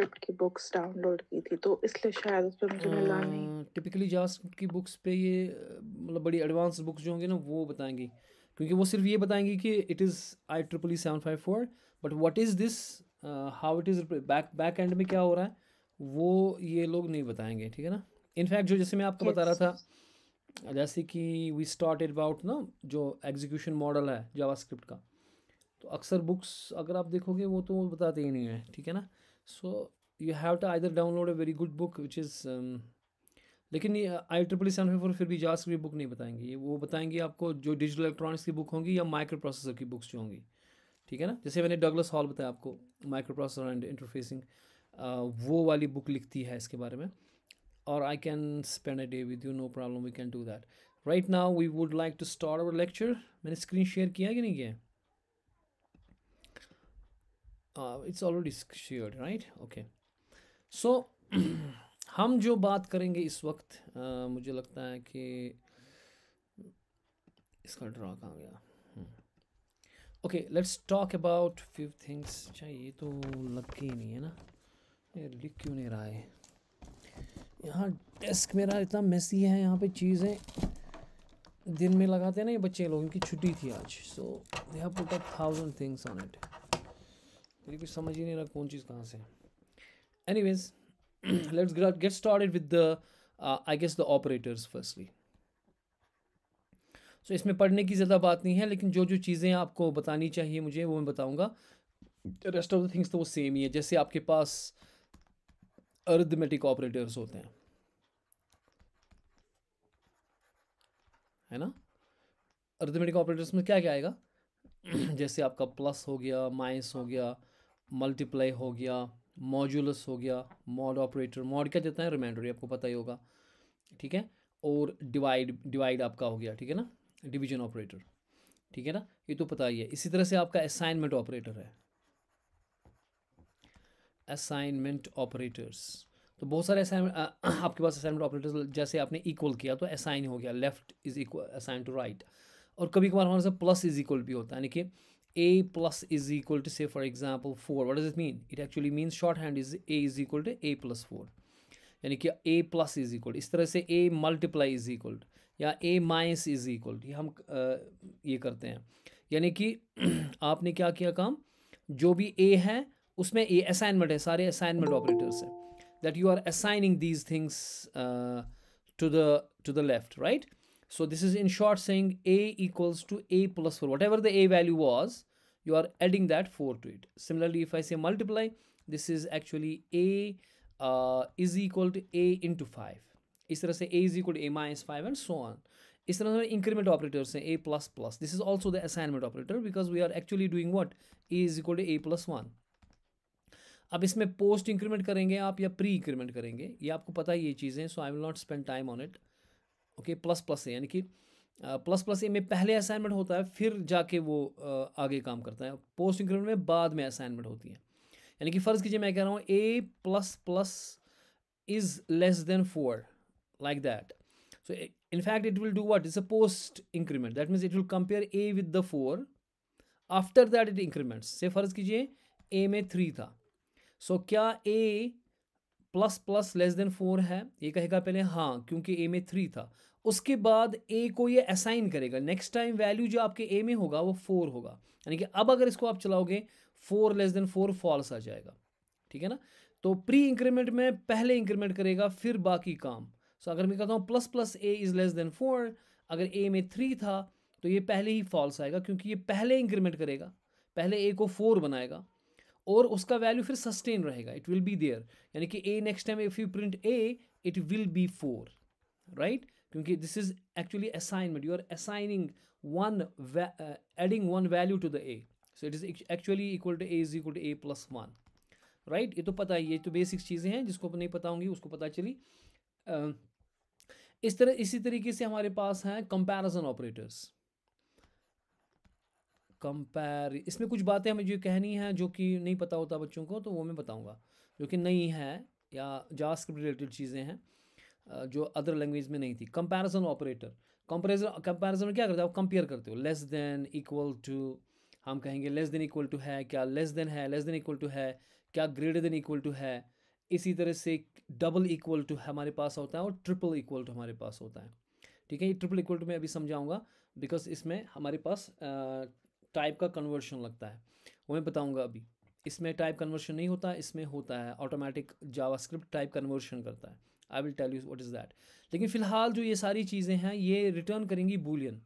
JavaScript की books download की थी तो इसलिए शायद उस पर मुझे मिला नहीं टिपिकली जावास्क्रिप्ट की बुक्स पे ये मतलब बड़ी एडवांस बुक्स जो होंगी ना वो बताएंगी क्योंकि वो सिर्फ ये बताएंगी कि it is I triple E seven five four but what is this how it is back backend में क्या हो रहा है वो ये लोग नहीं बताएंगे ठीक है ना इनफैक्ट जो जैसे मैं आपको yes. बता रहा था जैसे कि वी स्टार्ट अबाउट ना जो एग्जीक्यूशन मॉडल है जावास्क्रिप्ट का तो अक्सर बुक्स अगर आप देखोगे वो तो बताते ही नहीं है ठीक है ना so you have to either download a very good book which is लेकिन ये आई ट्रिपल सेवन फोर फिर भी जास की बुक नहीं बताएंगे ये वो बताएंगे आपको जो डिजिटल इलेक्ट्रॉनिक्स की बुक होंगी या माइक्रो प्रोसेसर की बुक्स जो होंगी ठीक है ना जैसे मैंने डगलस हॉल बताया आपको माइक्रो प्रोसेसर एंड इंटरफेसिंग वो वाली बुक लिखती है इसके बारे में और I can spend a day with you no problem we can do that right now we would like to start our lecture मैंने स्क्रीन शेयर किया कि नहीं किया uh, it's already shared right okay so हम जो बात करेंगे इस वक्त uh, मुझे लगता है कि इसका ड्रा कहाँ गया okay let's talk about few things अच्छा ये तो लग ही नहीं है ना ये लिख क्यों नहीं रहा है यहाँ डेस्क मेरा इतना मेसी है यहाँ पे चीज़ें दिन में लगाते हैं ना ये बच्चे लोगों की छुट्टी थी आज so they have put up thousand things on it मुझे कुछ समझ ही नहीं रहा कौन चीज़ कहाँ से anyways let's get start with the I guess the operators firstly so इसमें पढ़ने की ज़्यादा बात नहीं है लेकिन जो जो चीज़ें आपको बतानी चाहिए मुझे वो मैं बताऊँगा रेस्ट ऑफ द थिंग्स तो वो सेम ही है जैसे आपके पास अर्थमेटिक ऑपरेटर्स होते हैं है ना अर्धमेटिक ऑपरेटर्स में क्या क्या आएगा जैसे आपका प्लस हो गया माइनस हो गया मल्टीप्लाई हो गया मॉड्यूलस हो गया मॉड ऑपरेटर मॉड क्या देता है रिमाइंडर आपको पता ही होगा ठीक है और डिवाइड डिवाइड आपका हो गया ठीक है ना डिवीजन ऑपरेटर ठीक है ना ये तो पता ही है इसी तरह से आपका असाइनमेंट ऑपरेटर है असाइनमेंट ऑपरेटर्स तो बहुत सारे असाइनमेंट आपके पास असाइनमेंट ऑपरेटर्स जैसे आपने इक्वल किया तो असाइन हो गया left is equal assign to right और कभी कभार हमारे साथ प्लस इज इक्वल भी होता है यानी कि a plus is equal to say for example 4 what does it mean it actually means shorthand is a is equal to a plus 4 यानी कि a प्लस इज इक्वल इस तरह से a मल्टीप्लाई इज इक्वल या a minus is equal ये हम ये करते हैं यानी कि आपने क्या किया काम जो भी a है उसमें a असाइनमेंट है सारे असाइनमेंट ऑपरेटर्स हैं that you are assigning these things to the to the left right So this is in short saying a equals to a plus 4. Whatever the a value was, you are adding that 4 to it. Similarly, if I say multiply, this is actually a uh, is equal to a into 5. इस say a is equal to a minus 5 and so on. इस तरह increment operator say a plus plus. This is also the assignment operator because we are actually doing what? a is equal to a plus 1. अब इसमें post increment करेंगे आप या pre increment करेंगे ये आपको पता ही ये चीज़ें so I will not spend time on it okay plus plus a यानी कि प्लस प्लस ए में पहले असाइनमेंट होता है फिर जाके वो आगे काम करता है पोस्ट इंक्रीमेंट में बाद में असाइनमेंट होती है यानी कि फ़र्ज़ कीजिए मैं कह रहा हूँ a plus plus is less than four like that so in fact it will do what is a post increment that means it will compare a with the four after that that it increments फर्ज कीजिए ए में three था so क्या a plus plus less than four है ये कहेगा पहले हाँ क्योंकि ए में थ्री था उसके बाद ए को ये असाइन करेगा नेक्स्ट टाइम वैल्यू जो आपके ए में होगा वो फोर होगा यानी कि अब अगर इसको आप चलाओगे four less than four false आ जाएगा ठीक है ना तो प्री इंक्रीमेंट में पहले इंक्रीमेंट करेगा फिर बाकी काम सो अगर मैं कहता हूँ plus plus a is less than four अगर ए में थ्री था तो ये पहले ही फॉल्स आएगा क्योंकि ये पहले इंक्रीमेंट करेगा पहले ए को फोर बनाएगा और उसका वैल्यू फिर सस्टेन रहेगा इट विल बी देयर यानी कि a next time if you print a it will be four right क्योंकि this is actually assignment you are assigning one adding one value to the a so it is actually equal to a is equal to a plus one right ये तो पता ही ये तो basic चीज़ें हैं जिसको नहीं पता होंगी उसको पता चली uh, इस तरह इसी तरीके से हमारे पास हैं कंपैरिजन ऑपरेटर्स कंपेयर इसमें कुछ बातें हमें जो कहनी है जो कि नहीं पता होता बच्चों को तो वो मैं बताऊंगा जो कि नई है या जास्क रिलेटेड चीज़ें हैं जो अदर लैंग्वेज में नहीं थी कंपैरिजन ऑपरेटर कंपेरिजन कंपैरिजन में क्या करते हो आप कंपेयर करते हो लेस देन इक्वल टू हम कहेंगे लेस देन इक्वल टू है क्या लेस देन है लेस देन इक्वल टू है क्या ग्रेटर देन इक्वल टू है इसी तरह से डबल इक्वल टू हमारे पास होता है और ट्रिपल इक्वल टू हमारे पास होता है ठीक है ये ट्रिपल इक्वल टू मैं अभी समझाऊंगा बिकॉज इसमें हमारे पास टाइप का कन्वर्शन लगता है वो मैं बताऊंगा अभी इसमें टाइप कन्वर्शन नहीं होता इसमें होता है ऑटोमेटिक जावास्क्रिप्ट टाइप कन्वर्शन करता है I will tell you what is that लेकिन फ़िलहाल जो ये सारी चीज़ें हैं ये रिटर्न करेंगी बुलियन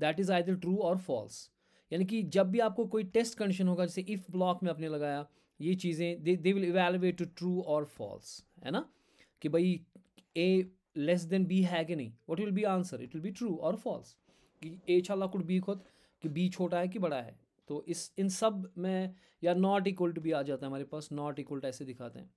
दैट इज़ दिल ट्रू और फॉल्स यानी कि जब भी आपको कोई टेस्ट कंडीशन होगा जैसे इफ़ ब्लॉक में आपने लगाया ये चीज़ें they they will evaluate to true और फॉल्स है ना कि भाई ए लेस देन बी है कि नहीं what will be answer it will be true और फॉल्स कि ए छाला कुड बी खुद कि बी छोटा है कि बड़ा है तो इस इन सब में या नॉट इक्वल टू भी आ जाता है हमारे पास नॉट इक्वल टू ऐसे दिखाते हैं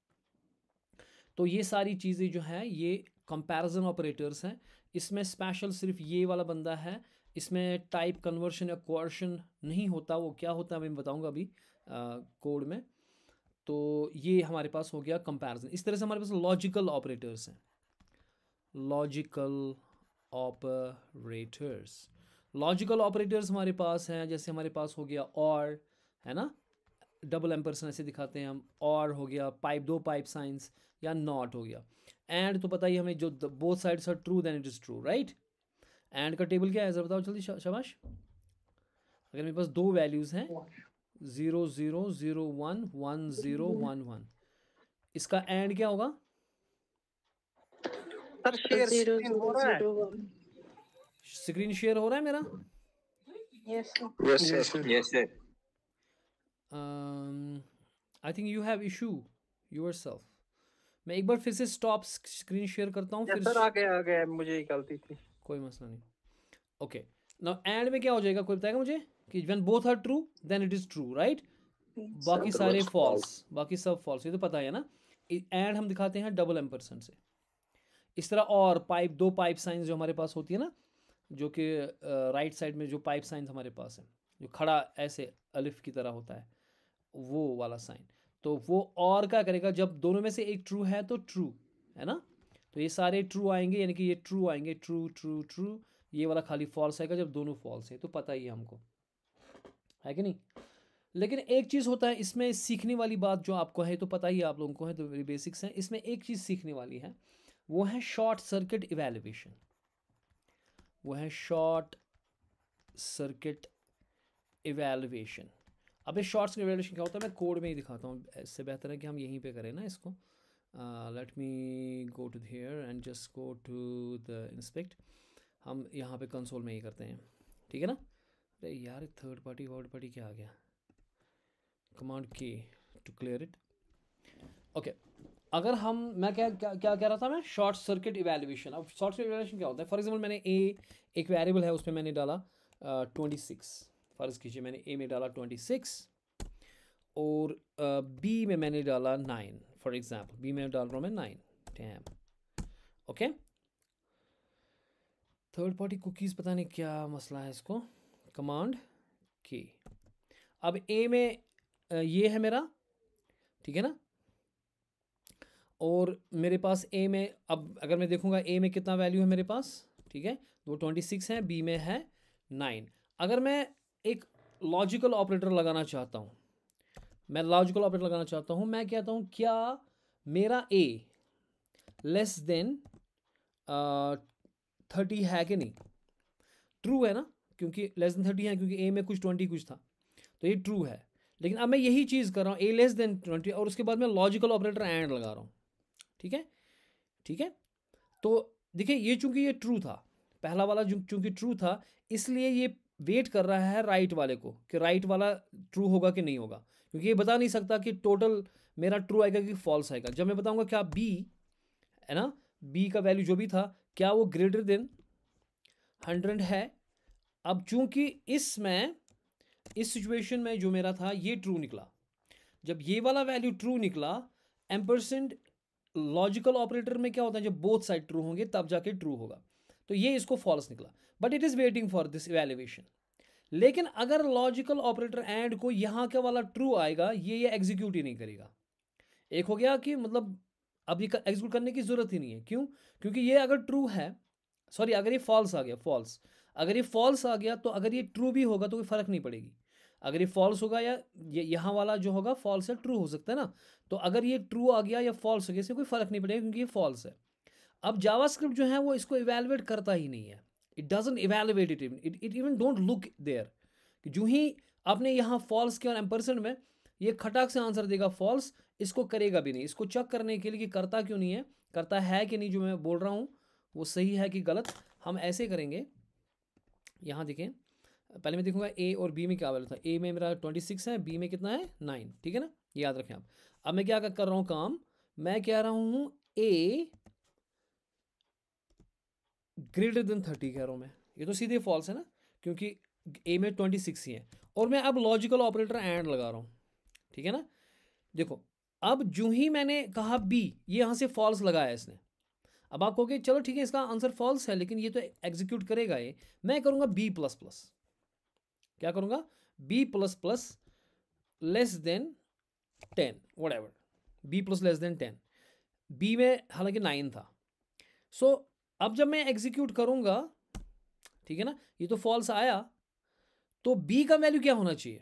तो ये सारी चीज़ें जो हैं ये कंपैरिजन ऑपरेटर्स हैं इसमें स्पेशल सिर्फ ये वाला बंदा है इसमें टाइप कन्वर्शन या कोर्शन नहीं होता वो क्या होता है मैं बताऊंगा अभी कोड में तो ये हमारे पास हो गया कंपैरिजन इस तरह से हमारे पास लॉजिकल ऑपरेटर्स हैं लॉजिकल ऑपरेटर्स लॉजिकल ऑपरेटर्स हमारे पास हैं जैसे हमारे पास हो गया और है ना डबल एम्परसन ऐसे दिखाते हैं हम और हो गया पाइप दो पाइप साइंस या नॉट हो गया एंड तो पता ही हमें जो both sides are true then it is true right and का टेबल क्या है जरा बताओ जल्दी शाबाश अगर मेरे पास दो वैल्यूज़ हैं zero zero zero one one zero one one इसका एंड क्या होगा सर शेयर स्क्रीन हो रहा है स्क्रीन शेयर हो रहा है मेरा yes yes yes um, I think you have issue yourself. मैं एक बार फिर से stop screen share करता हूँ फिर आ गया आ गया मुझे ही गलती थी कोई मसला नहीं ओके नाउ एंड में क्या हो जाएगा कोई बताएगा मुझे कि when both are true then it is true right बाकी सारे फॉल्स बाकी सब फॉल्स ये तो पता है ना एंड हम दिखाते हैं डबल एम परसेंट से इस तरह और पाइप दो पाइप साइंस जो हमारे पास होती है ना जो कि राइट साइड में जो पाइप साइंस हमारे पास है जो खड़ा ऐसे अलिफ की तरह होता है वो वाला साइन तो वो और क्या करेगा जब दोनों में से एक ट्रू है तो ट्रू है ना तो ये सारे ट्रू आएंगे यानी कि ये ट्रू आएंगे ट्रू ट्रू ट्रू ये वाला खाली फॉल्स आएगा जब दोनों फॉल्स है तो पता ही हमको है कि नहीं लेकिन एक चीज़ होता है इसमें सीखने वाली बात जो आपको है तो पता ही आप लोगों को है तो मेरी बेसिक्स हैं इसमें एक चीज़ सीखने वाली है वो है शॉर्ट सर्किट इवेल्युएशन वो है शॉर्ट सर्किट इवेल्युएशन अब इस शॉर्ट्स का वैल्यूशन क्या होता है मैं कोड में ही दिखाता हूँ इससे बेहतर है कि हम यहीं पे करें ना इसको let me go to here and just go to the inspect हम यहाँ पे कंसोल में ही करते हैं ठीक है ना अरे यार थर्ड पार्टी वर्ड पार्टी क्या आ गया कमांड के टू क्लियर इट ओके अगर हम मैं क्या क्या क्या कह रहा था मैं शॉर्ट सर्किट इवेल्यूशन अब शॉर्ट सर्किट इवेल्यूशन क्या होता है फॉर एग्जाम्पल मैंने ए एक वेरिएबल है उसमें मैंने डाला ट्वेंटी uh, सिक्स फ़र्ज़ कीजिए मैंने ए में डाला ट्वेंटी सिक्स और बी uh, में मैंने डाला नाइन फॉर एग्ज़ाम्पल बी में डाल रहा हूँ मैं nine time okay third party cookies पता नहीं क्या मसला है इसको कमांड के अब ए में ये है मेरा ठीक है ना और मेरे पास ए में अब अगर मैं देखूंगा ए में कितना वैल्यू है मेरे पास ठीक है वो ट्वेंटी सिक्स है बी में है नाइन अगर मैं एक लॉजिकल ऑपरेटर लगाना चाहता हूँ मैं लॉजिकल ऑपरेटर लगाना चाहता हूँ मैं कहता हूँ क्या मेरा ए लेस देन थर्टी है कि नहीं ट्रू है ना क्योंकि लेस देन थर्टी है क्योंकि ए में कुछ ट्वेंटी कुछ था तो ये ट्रू है लेकिन अब मैं यही चीज़ कर रहा हूँ ए लेस देन ट्वेंटी और उसके बाद मैं लॉजिकल ऑपरेटर एंड लगा रहा हूँ ठीक है ठीक है तो देखिए ये चूंकि ये ट्रू था पहला वाला चूंकि ट्रू था इसलिए ये वेट कर रहा है राइट वाले को कि राइट वाला ट्रू होगा कि नहीं होगा क्योंकि ये बता नहीं सकता कि टोटल मेरा ट्रू आएगा कि फॉल्स आएगा जब मैं बताऊंगा क्या बी है ना बी का वैल्यू जो भी था क्या वो ग्रेटर देन हंड्रेड है अब चूंकि इसमें इस सिचुएशन में जो मेरा था ये ट्रू निकला जब ये वाला वैल्यू ट्रू निकला एम परसेंट लॉजिकल ऑपरेटर में क्या होता है जब बोथ साइड ट्रू होंगे तब जाके ट्रू होगा तो ये इसको फॉल्स निकला but it is waiting for this evaluation लेकिन अगर लॉजिकल ऑपरेटर एंड को यहाँ के वाला ट्रू आएगा ये ये एग्जीक्यूट ही नहीं करेगा एक हो गया कि मतलब अब ये एग्जीक्यूट करने की ज़रूरत ही नहीं है क्यों क्योंकि ये अगर ट्रू है सॉरी अगर ये फॉल्स आ गया फॉल्स अगर ये फॉल्स आ गया तो अगर ये ट्रू भी होगा तो कोई फ़र्क नहीं पड़ेगी अगर ये फॉल्स होगा या ये यहाँ वाला जो होगा फॉल्स या ट्रू हो सकता है ना तो अगर ये ट्रू आ गया या फॉल्स हो गया इससे कोई फ़र्क नहीं पड़ेगा क्योंकि ये फॉल्स है अब जावास्क्रिप्ट जो है वो इसको इवेलुएट करता ही नहीं है it doesn't evaluate it even it it even don't look there कि जो ही आपने यहाँ फॉल्स किया एम्परसन में ये खटाक से आंसर देगा फॉल्स इसको करेगा भी नहीं इसको चेक करने के लिए कि करता क्यों नहीं है करता है कि नहीं जो मैं बोल रहा हूँ वो सही है कि गलत हम ऐसे करेंगे यहाँ देखें पहले मैं देखूंगा ए और बी में क्या वैल्यू था ए में मेरा ट्वेंटी सिक्स है बी में कितना है नाइन ठीक है ना याद रखें आप अब मैं क्या कर रहा हूँ काम मैं कह रहा हूँ ए ग्रेटर देन थर्टी कह रहा हूँ मैं ये तो सीधे फॉल्स है ना क्योंकि ए में ट्वेंटी सिक्स ही है और मैं अब लॉजिकल ऑपरेटर एंड लगा रहा हूँ ठीक है ना देखो अब जो ही मैंने कहा बी ये यहाँ से फॉल्स लगाया इसने अब आप कहोगे चलो ठीक है इसका आंसर फॉल्स है लेकिन ये तो एग्जीक्यूट करेगा ये मैं करूँगा बी प्लस प्लस क्या करूँगा B plus plus less than ten whatever B plus less than ten B में हालांकि नाइन था सो so, अब जब मैं एग्जीक्यूट करूंगा ठीक है ना ये तो फॉल्स आया तो बी का वैल्यू क्या होना चाहिए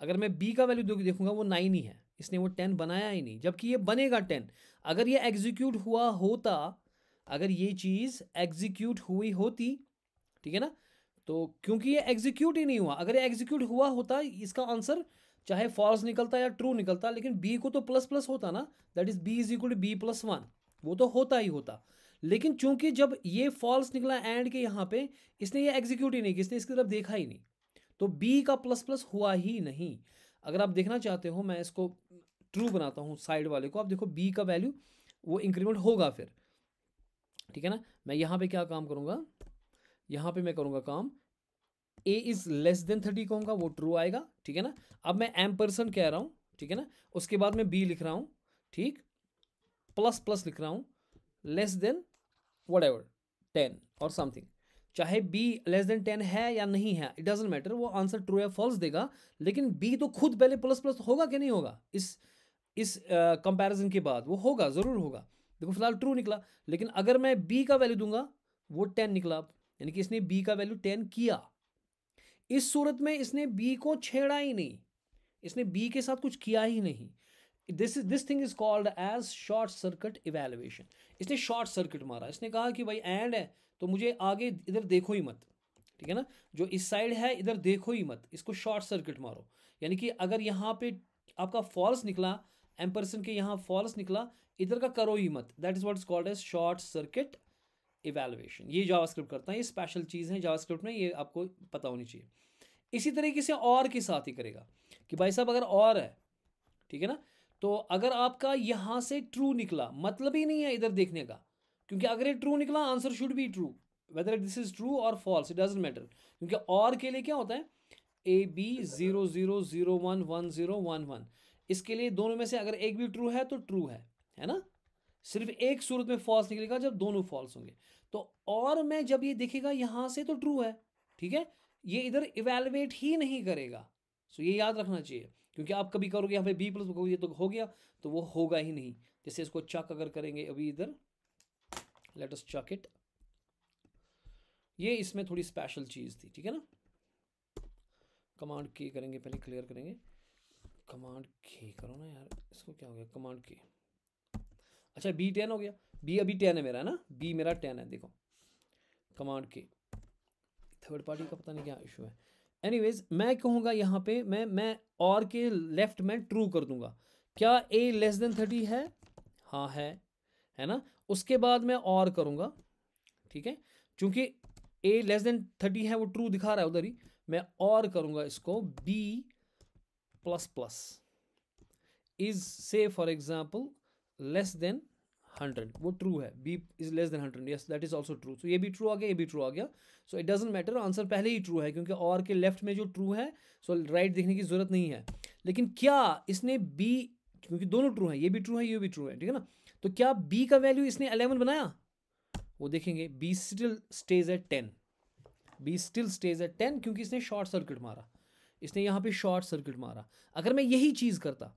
अगर मैं बी का वैल्यू देखूंगा वो नाइन ही है इसने वो टेन बनाया ही नहीं जबकि ये बनेगा टेन अगर ये एग्जीक्यूट हुआ होता अगर ये चीज़ एग्जीक्यूट हुई होती ठीक है ना तो क्योंकि ये एग्जीक्यूट ही नहीं हुआ अगर ये एग्जीक्यूट हुआ होता इसका आंसर चाहे फॉल्स निकलता या ट्रू निकलता लेकिन बी को तो प्लस प्लस होता ना that is B is equal to B plus one वो तो होता ही होता लेकिन चूंकि जब ये फॉल्स निकला एंड के यहाँ पे इसने ये एग्जीक्यूट ही नहीं किया इसने इसकी तरफ देखा ही नहीं तो बी का प्लस प्लस हुआ ही नहीं अगर आप देखना चाहते हो मैं इसको ट्रू बनाता हूँ साइड वाले को आप देखो बी का वैल्यू वो इंक्रीमेंट होगा फिर ठीक है ना मैं यहाँ पे क्या काम करूँगा यहाँ पे मैं करूँगा काम A is less than thirty कहूँगा वो ट्रू आएगा ठीक है ना अब मैं एम पर्सन कह रहा हूँ ठीक है ना उसके बाद मैं बी लिख रहा हूँ ठीक प्लस प्लस लिख रहा हूँ less than whatever ten और समथिंग चाहे बी लेस देन टेन है या नहीं है इट डजेंट मैटर वो आंसर ट्रू या फॉल्स देगा लेकिन बी तो खुद पहले प्लस प्लस होगा कि नहीं होगा इस इस कंपैरिजन uh, के बाद वो होगा ज़रूर होगा देखो फिलहाल ट्रू निकला लेकिन अगर मैं बी का वैल्यू दूंगा वो टेन निकला यानी कि इसने बी का वैल्यू टेन किया इस सूरत में इसने बी को छेड़ा ही नहीं इसने बी के साथ कुछ किया ही नहीं this is this thing is called as short circuit evaluation इसने शॉर्ट सर्किट मारा इसने कहा कि भाई एंड है तो मुझे आगे इधर देखो ही मत ठीक है ना जो इस साइड है इधर देखो ही मत इसको शॉर्ट सर्किट मारो यानी कि अगर यहाँ पे आपका फॉल्स निकला एम्परसन के यहाँ फॉल्स निकला इधर का करो ही मत that is what is called as short circuit evaluation ये जावास्क्रिप्ट करता है ये स्पेशल चीज़ है जावास्क्रिप्ट में ये आपको पता होनी चाहिए इसी तरीके से और के साथ ही करेगा कि भाई साहब अगर और है ठीक है ना तो अगर आपका यहाँ से ट्रू निकला मतलब ही नहीं है इधर देखने का क्योंकि अगर ये ट्रू निकला answer should be true whether this is true और फॉल्स इट डजेंट मैटर क्योंकि और के लिए क्या होता है A B zero zero zero one one zero one one इसके लिए दोनों में से अगर एक भी ट्रू है तो ट्रू है है ना सिर्फ एक सूरत में फॉल्स निकलेगा जब दोनों फॉल्स होंगे तो और में जब ये देखेगा यहाँ से तो ट्रू है ठीक है ये इधर इवेलुएट ही नहीं करेगा सो so ये याद रखना चाहिए क्योंकि आप कभी करोगे हमें बी प्लस कहोगे तो हो गया तो वो होगा ही नहीं जैसे इसको चक अगर करेंगे अभी इधर लेट अस चक इट ये इसमें थोड़ी स्पेशल चीज़ थी ठीक है ना कमांड के करेंगे पहले क्लियर करेंगे कमांड के करो ना यार इसको क्या हो गया कमांड के अच्छा बी टेन हो गया बी अभी टेन है मेरा है ना बी मेरा टेन है देखो कमांड के थर्ड पार्टी का पता नहीं क्या इशू है एनीवेज मैं कहूँगा यहाँ पे मैं मैं और के लेफ्ट में ट्रू कर दूंगा क्या ए लेस देन थर्टी है हाँ है है ना उसके बाद मैं और करूँगा ठीक है क्योंकि ए लेस देन थर्टी है वो ट्रू दिखा रहा है उधर ही मैं और करूँगा इसको B plus plus is say for example less than hundred वो ट्रू है B is less than hundred yes that is also true so ये भी ट्रू आ गया ये भी ट्रू आ गया so it doesn't matter answer पहले ही ट्रू है क्योंकि और के लेफ्ट में जो ट्रू है सो so राइट right देखने की ज़रूरत नहीं है लेकिन क्या इसने बी क्योंकि दोनों ट्रू हैं ये भी ट्रू है ये भी ट्रू है ठीक है ना तो क्या बी का वैल्यू इसने अलेवन बनाया वो देखेंगे B still stays at ten B still stays at ten क्योंकि इसने शॉर्ट सर्किट मारा इसने यहाँ पे शॉर्ट सर्किट मारा अगर मैं यही चीज़ करता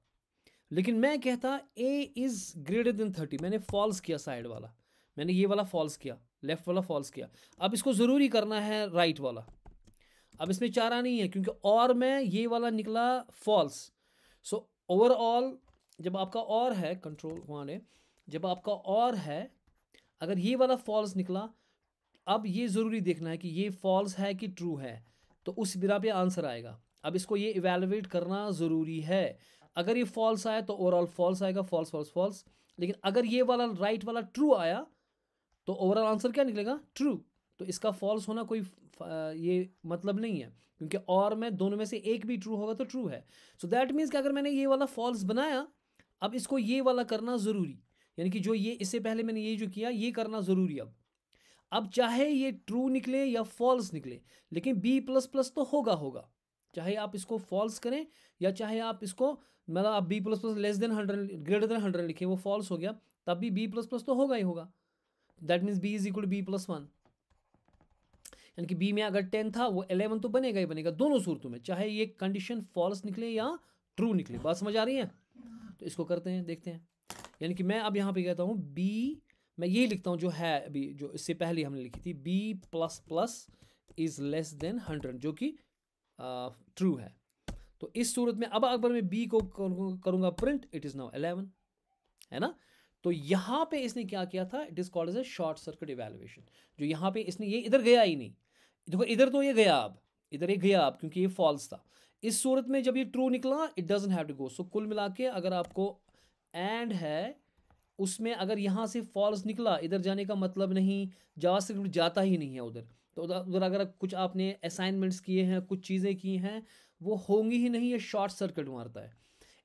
लेकिन मैं कहता A is greater than thirty मैंने फॉल्स किया साइड वाला मैंने ये वाला फॉल्स किया लेफ़्ट वाला फॉल्स किया अब इसको ज़रूरी करना है राइट right वाला अब इसमें चारा नहीं है क्योंकि और मैं ये वाला निकला फॉल्स सो ओवरऑल जब आपका और है कंट्रोल वन ने जब आपका और है अगर ये वाला फॉल्स निकला अब ये ज़रूरी देखना है कि ये फॉल्स है कि ट्रू है तो उस बिना पे आंसर आएगा अब इसको ये इवेलुएट करना ज़रूरी है अगर ये फॉल्स आया तो ओवरऑल फॉल्स आएगा फॉल्स फॉल्स फॉल्स लेकिन अगर ये वाला राइट वाला ट्रू आया तो ओवरऑल आंसर क्या निकलेगा ट्रू तो इसका फॉल्स होना कोई ये मतलब नहीं है क्योंकि और में दोनों में से एक भी ट्रू होगा तो ट्रू है सो दैट मीन्स कि अगर मैंने ये वाला फॉल्स बनाया अब इसको ये वाला करना ज़रूरी यानी कि जो ये इससे पहले मैंने ये जो किया ये करना ज़रूरी अब अब चाहे ये ट्रू निकले या फॉल्स निकले लेकिन बी प्लस प्लस तो होगा होगा चाहे आप इसको फॉल्स करें या चाहे आप इसको मतलब आप B plus plus less than hundred greater than hundred लिखें वो फॉल्स हो गया तब भी बी प्लस प्लस तो होगा ही होगा that means B is equal B plus one यानी कि बी में अगर टेन था वो एलेवन तो बनेगा ही बनेगा दोनों सूरतों में चाहे ये कंडीशन फॉल्स निकले या ट्रू निकले बात समझ आ रही है तो इसको करते हैं देखते हैं यानी कि मैं अब यहाँ पे कहता हूँ बी मैं यही लिखता हूँ जो है अभी जो इससे पहले हमने लिखी थी B plus plus is less than hundred जो कि ट्रू है तो इस सूरत में अब अगर मैं बी को करूंगा print it is now eleven है ना तो यहां पे इसने क्या किया था it is called as a short circuit evaluation जो यहां पे इसने ये इधर गया ही नहीं देखो इधर तो ये गया अब इधर ये गया अब क्योंकि ये फॉल्स था इस सूरत में जब ये ट्रू निकला it doesn't have to go so कुल मिला के अगर आपको एंड है उसमें अगर यहां से फॉल्स निकला इधर जाने का मतलब नहीं जावा जाता ही नहीं है उधर तो उधर अगर कुछ आपने असाइनमेंट्स किए हैं कुछ चीज़ें की हैं वो होंगी ही नहीं ये शॉर्ट सर्किट मारता है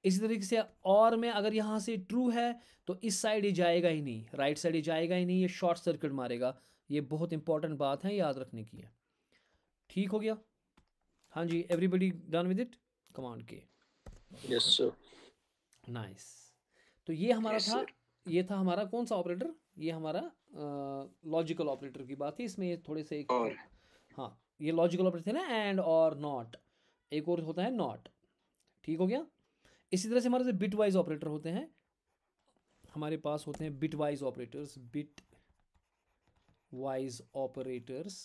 इसी तरीके से और में अगर यहाँ से ट्रू है तो इस साइड ही जाएगा ही नहीं राइट साइड ही जाएगा ही नहीं ये शॉर्ट सर्किट मारेगा ये बहुत इंपॉर्टेंट बात है याद रखने की है ठीक हो गया हाँ जी everybody done with it command के यस सर नाइस तो ये हमारा yes, था ये था हमारा कौन सा ऑपरेटर ये हमारा लॉजिकल ऑपरेटर की बात थी इसमें थोड़े से एक और, हाँ ये लॉजिकल ऑपरेटर थे ना एंड और नॉट एक और होता है नॉट ठीक हो गया इसी तरह से हमारे बिट वाइज ऑपरेटर होते हैं हमारे पास होते हैं bitwise operators bitwise operators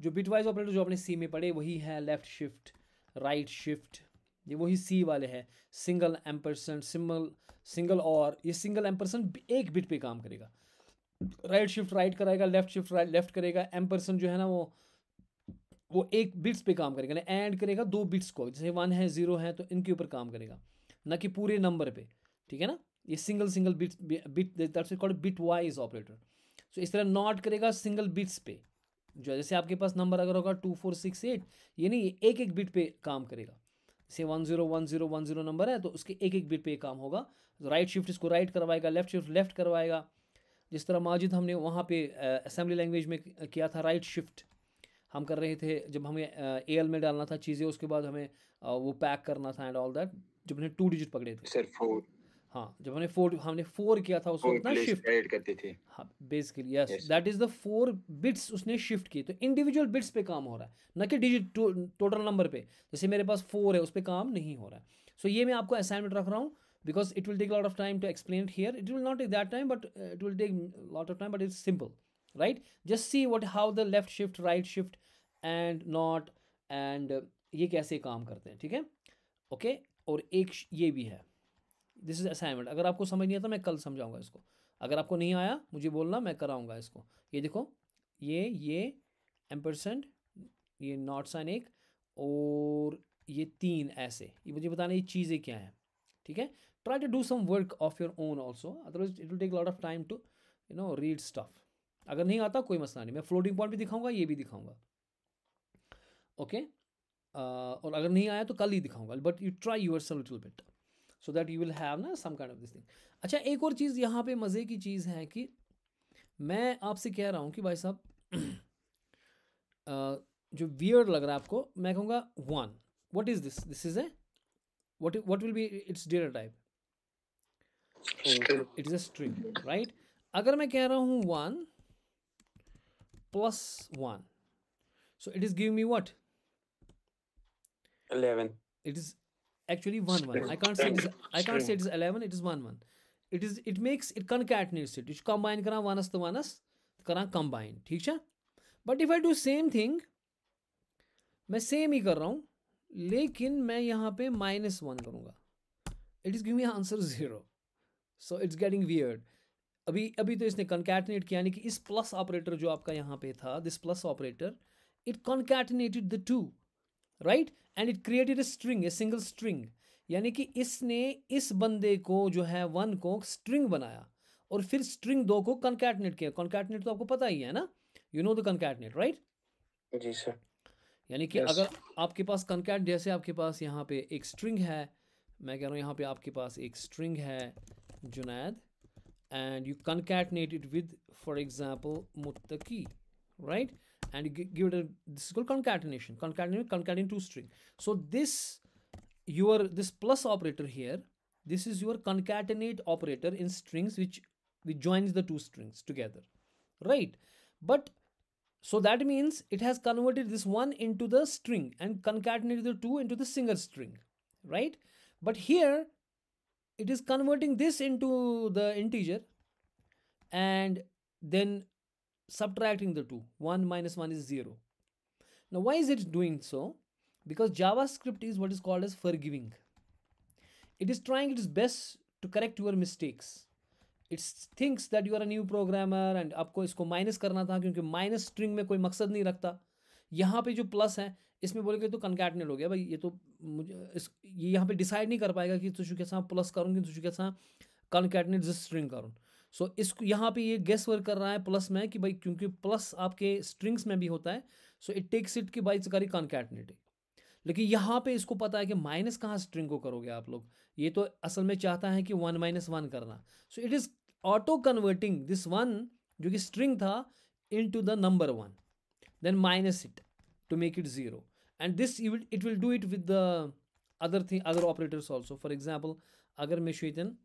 जो बिट वाइज ऑपरेटर जो आपने सी में पढ़े वही है लेफ्ट शिफ्ट राइट शिफ्ट ये वही सी वाले हैं सिंगल एम्परसेंट सिंगल सिंगल और ये सिंगल एम्परसेंट एक बिट पे काम करेगा राइट शिफ्ट राइट कराएगा लेफ्ट शिफ्ट राइट लेफ्ट करेगा एम पर्सन जो है ना वो वो एक बिट्स पे काम करेगा ना एंड करेगा दो बिट्स को जैसे वन है ज़ीरो है तो इनके ऊपर काम करेगा ना कि पूरे नंबर पे ठीक है ना ये single single bit bit that's called bitwise operator so इस तरह नॉट करेगा सिंगल बिट्स पे जो जैसे आपके पास नंबर अगर होगा टू फोर सिक्स एट ये नहीं एक एक बिट पे काम करेगा जैसे one zero one zero one zero number है तो उसके एक एक बिट पे काम होगा राइट तो शिफ्ट इसको राइट करवाएगा लेफ्ट शिफ्ट लेफ्ट करवाएगा जिस तरह माजिद हमने वहाँ पे असम्बली लैंग्वेज में किया था राइट शिफ्ट हम कर रहे थे जब हमें ए एल में डालना था चीज़ें उसके बाद हमें वो पैक करना था एंड ऑल दैट जब हमने टू डिजिट पकड़े थे सर फोर हाँ जब हमने फोर हमने फोर किया था उसको ना शिफ्ट ऐड करते थे हाँ basically yes that is the four bits उसने शिफ्ट किए तो इंडिविजुअल बिट्स पे काम हो रहा है ना कि डिजिट टोटल नंबर पे जैसे मेरे पास फोर है उस पर काम नहीं हो रहा है सो so, ये मैं आपको असाइनमेंट रख रहा हूँ because it will take a lot of time to explain it here it will not take that time but it will take a lot of time but it's simple right just see what how the left shift right shift and not and ye kaise kaam karte hain theek hai okay? aur ek ye bhi hai this is assignment agar aapko samajh nahi aata main kal samjhaunga isko agar aapko nahi aaya mujhe bolna main karaunga isko ye dekho ye ye ampersand ये not sign एक और ये तीन ऐसे ये मुझे बताना ये चीज़ें क्या हैं ठीक है try to do some work of your own also otherwise it will take a lot of time to you know read stuff अगर नहीं आता कोई मसला नहीं मैं फ्लोटिंग पॉइंट भी दिखाऊंगा ये भी दिखाऊंगा ओके okay? uh, और अगर नहीं आया तो कल ही दिखाऊंगा but you try yourself little bit so that you will have ना some kind of this thing अच्छा एक और चीज़ यहाँ पे मज़े की चीज़ है कि मैं आपसे कह रहा हूँ कि भाई साहब जो वियर लग रहा है आपको मैं कहूँगा one what is this this is a what what will be its dear type it is string right अगर मैं कह रहा हूं one plus one so it is give me what eleven it is actually one one I can't say is eleven it is one one it is it makes it concatenate it it करा ones तो ones करा combine ठीक है but if I do same thing मैं same ही कर रहा हूं लेकिन मैं यहां पे माइनस वन करूंगा it is give me answer zero so it's getting weird अभी अभी तो इसने कॉन्कैटिनेट किया यानी कि इस प्लस ऑपरेटर जो आपका यहाँ पे था this plus operator it concatenated the two right and it created a string a single string यानी कि इसने इस बंदे को जो है वन को स्ट्रिंग बनाया और फिर स्ट्रिंग दो को कॉन्कैटिनेट किया कॉन्कैटनेट तो आपको पता ही है ना you know the concatenate right जी सर यानी कि yes. अगर आपके पास कॉन्कैट जैसे आपके पास यहाँ पे एक स्ट्रिंग है मैं कह रहा हूँ यहाँ पे आपके पास एक स्ट्रिंग है Junaid and you concatenate it with for example Muttaki right and you give it a this is called concatenation concatenate concatenate two string so this your this plus operator here this is your concatenate operator in strings which which joins the two strings together right but so that means it has converted this one into the string and concatenated the two into the single string right but here it is converting this into the integer and then subtracting the two 1 minus 1 is 0 now why is it doing so because javascript is what is called as forgiving it is trying its best to correct your mistakes it thinks that you are a new programmer and आपको इसको minus करना था क्योंकि minus string में कोई मकसद नहीं रखता यहाँ पे जो प्लस है इसमें बोलेंगे तो कनकैटनेट हो गया भाई ये तो मुझे इस ये यहाँ पे डिसाइड नहीं कर पाएगा कि तुझे कैसा प्लस करूँ कि तुझे कैसा कनकैटनेट जिस स्ट्रिंग करूँ सो इसको यहाँ पे ये गेस वर्क कर रहा है प्लस में कि भाई क्योंकि प्लस आपके स्ट्रिंग्स में भी होता है सो इट टेक्स इट कि भाई करी कॉन्कैटनेटिंग लेकिन यहाँ पे इसको पता है कि माइनस कहाँ स्ट्रिंग को करोगे आप लोग ये तो असल में चाहता है कि वन माइनस वन करना so it is auto converting this one जो कि स्ट्रिंग था into the number one then minus it to make it 0 and this you will, it will do it with the other thing other operators also for example agar मैं then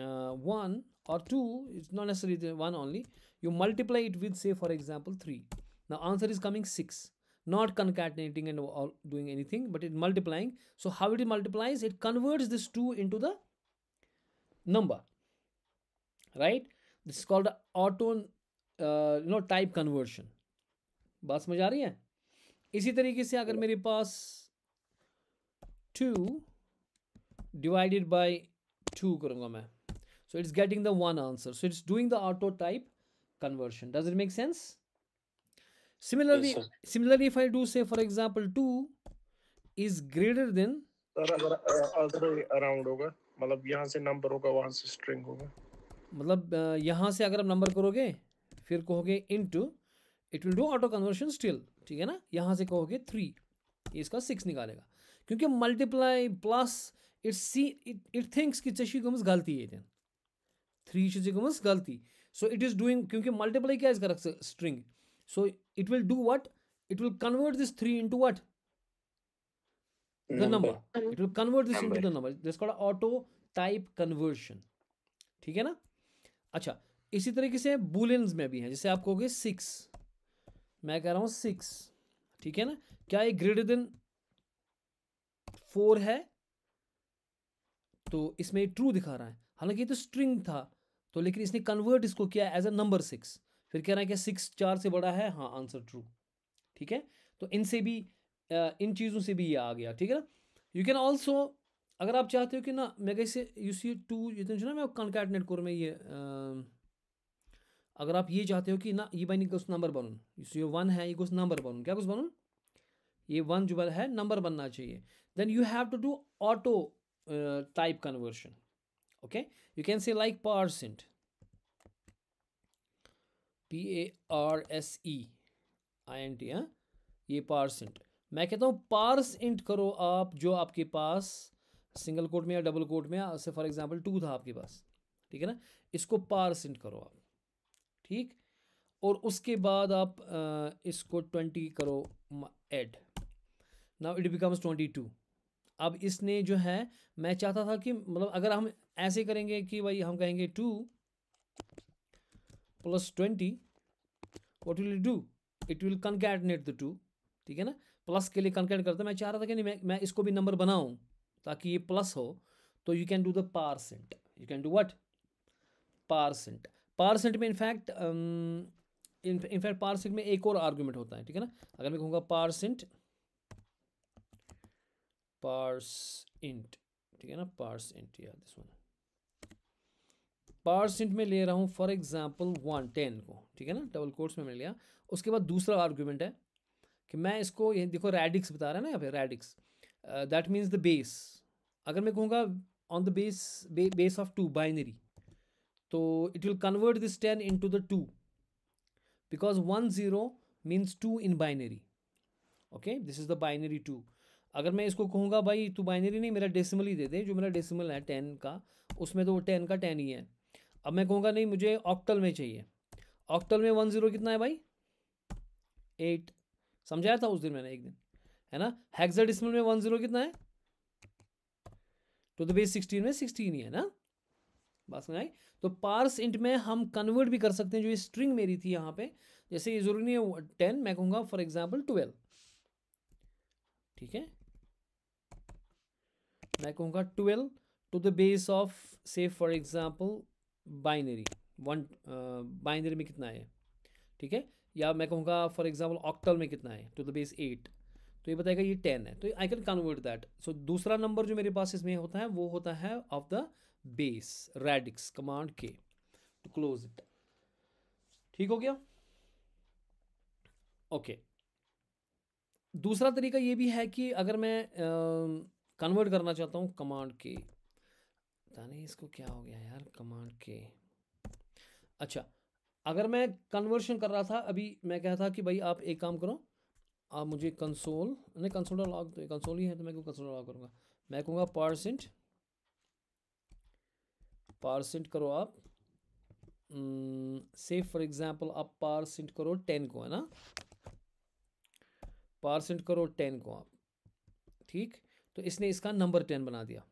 uh, 1 or 2 it's not necessarily the 1 only you multiply it with say for example 3 now answer is coming 6 not concatenating and all doing anything but it multiplying so how it multiplies it converts this 2 into the number right this is called auto uh, you know type conversion Bas समझ आ रही है इसी तरीके से अगर मेरे पास two divided by two करूंगा मैं so it's getting the one answer so it's doing the auto type conversion does it make sense similarly similarly if I do say for example two is greater than around होगा मतलब यहां से number होगा वहां से string होगा मतलब यहां से अगर आप नंबर करोगे फिर कहोगे into it will do auto conversion still ठीक है ना यहाँ से कहोगे थ्री ये इसका सिक्स निकालेगा क्योंकि multiply plus it see it it thinks कि चे गम गलती ये थ्री चीज गम गलती सो इट इज़ डूइंग क्योंकि मल्टीप्लाई क्या कर string so it will do what it will convert this three into what the number. number. It will convert this number. into the number. This called auto type conversion. ठीक है ना अच्छा इसी तरीके से बुलियंस में भी है जैसे आप कहोगे सिक्स मैं कह रहा हूँ सिक्स ठीक है ना क्या ये ग्रेटर देन फोर है तो इसमें ये ट्रू दिखा रहा है हालांकि ये तो स्ट्रिंग था तो लेकिन इसने कन्वर्ट इसको किया एज अ नंबर सिक्स फिर कह रहा है कि सिक्स चार से बड़ा है हाँ आंसर ट्रू ठीक है तो इनसे भी इन चीज़ों से भी ये आ गया ठीक है ना यू कैन ऑल्सो अगर आप चाहते हो कि ना मैं कैसे यू सी टू जितने ना मैं कॉन्कैटनेट कोर में ये आ, अगर आप ये चाहते हो कि ना ये बनी गोस नंबर बन ये वन है ये गोस नंबर बन क्या गोस बन ये वन जो है नंबर बनना चाहिए then you have to do auto type conversion okay you can say like parse int P A R S E I N T हाँ ये पारसेंट मैं कहता हूँ पार्स इंट करो आप जो आपके पास सिंगल कोट में या डबल कोट में से फॉर एग्जांपल टू था आपके पास ठीक है ना इसको पार्स इंट करो आप ठीक और उसके बाद आप आ, इसको ट्वेंटी करो add now it becomes twenty two अब इसने जो है मैं चाहता था कि मतलब अगर हम ऐसे करेंगे कि भाई हम कहेंगे two plus twenty what will do it will concatenate the two ठीक है ना प्लस के लिए कनकेट करता मैं चाह रहा था कि नहीं मैं मैं इसको भी नंबर बनाऊँ ताकि ये प्लस हो तो you can do the parse int you can do what parse int parse int में इनफैक्ट इनफैक्ट पारसेंट में एक और आर्ग्यूमेंट होता है ठीक है ना अगर मैं कहूँगा पारसेंट पार्स इंट ठीक है ना पार्स इंट या दिस वन पार्स इंट में ले रहा हूँ फॉर एग्जाम्पल वन टेन को ठीक है ना डबल कोर्स में मैंने लिया उसके बाद दूसरा आर्ग्यूमेंट है कि मैं इसको ये देखो रेडिक्स बता रहा है ना यहाँ पे radix that means the base अगर मैं कहूँगा on the base base of two binary So तो it will convert this 10 into the two because one zero means two in binary okay this is the binary two अगर मैं इसको कहूँगा भाई तू बाइनरी नहीं मेरा डेसिमल ही दे दे जो मेरा डेसिमल है टेन का उसमें तो वो टेन का टेन ही है अब मैं कहूँगा नहीं मुझे ऑक्टल में चाहिए ऑक्टल में वन जीरो कितना है भाई एट समझाया था उस दिन मैंने एक दिन है ना हेक्साडेसिमल में वन जीरो कितना है टू द बेस सिक्सटीन में सिक्सटीन ही है ना बात समझ आई तो पार्स इंट में हम कन्वर्ट भी कर सकते हैं जो ये स्ट्रिंग मेरी थी यहाँ पे जैसे ये जरूरी नहीं है टेन मैं कहूँगा फॉर एग्जाम्पल ट्वेल्व ठीक है मैं कहूँगा twelve two the base of say for example binary one binary में कितना है ठीक है या मैं कहूँगा फॉर एग्जाम्पल ऑक्टल में कितना है टू द बेस एट तो ये बताएगा ये टेन है तो I can convert that so दूसरा नंबर जो मेरे पास इसमें होता है वो होता है of the base radix command के टू क्लोज इट ठीक हो गया ओके दूसरा तरीका ये भी है कि अगर मैं कन्वर्ट करना चाहता हूँ कमांड के पता नहीं इसको क्या हो गया यार कमांड के अच्छा अगर मैं कन्वर्शन कर रहा था अभी मैं कह था कि भाई आप एक काम करो आप मुझे कंसोल नहीं कंसोल लॉग तो कंसोल ही है तो मैं क्यों कंसोल लॉग करूँगा मैं कहूँगा परसेंट पारसेंट करो आप से फॉर एग्जांपल आप पारसेंट करो टेन को है ना पारसेंट करो टेन को आप ठीक तो इसने इसका नंबर टेन बना दिया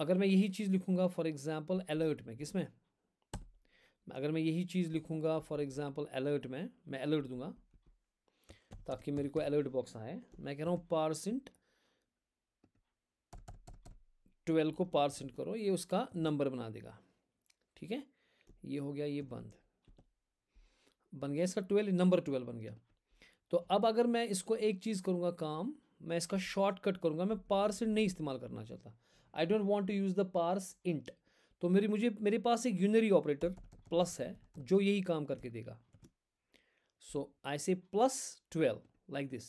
अगर मैं यही चीज़ लिखूंगा फॉर एग्जांपल अलर्ट में किस में अगर मैं यही चीज़ लिखूंगा फॉर एग्जांपल अलर्ट में मैं अलर्ट दूंगा ताकि मेरे को अलर्ट बॉक्स आए मैं कह रहा हूँ पारसेंट ट्वेल्व को पारसेंट करो ये उसका नंबर बना देगा ठीक है ये हो गया ये बंद बन गया इसका ट्वेल्व नंबर ट्वेल्व बन गया तो अब अगर मैं इसको एक चीज़ करूँगा काम मैं इसका शॉर्टकट करूँगा मैं पार्स इंट नहीं इस्तेमाल करना चाहता I don't want to use the parse int तो मेरी मुझे मेरे पास एक यूनरी ऑपरेटर प्लस है जो यही काम करके देगा सो आई से प्लस ट्वेल्व लाइक दिस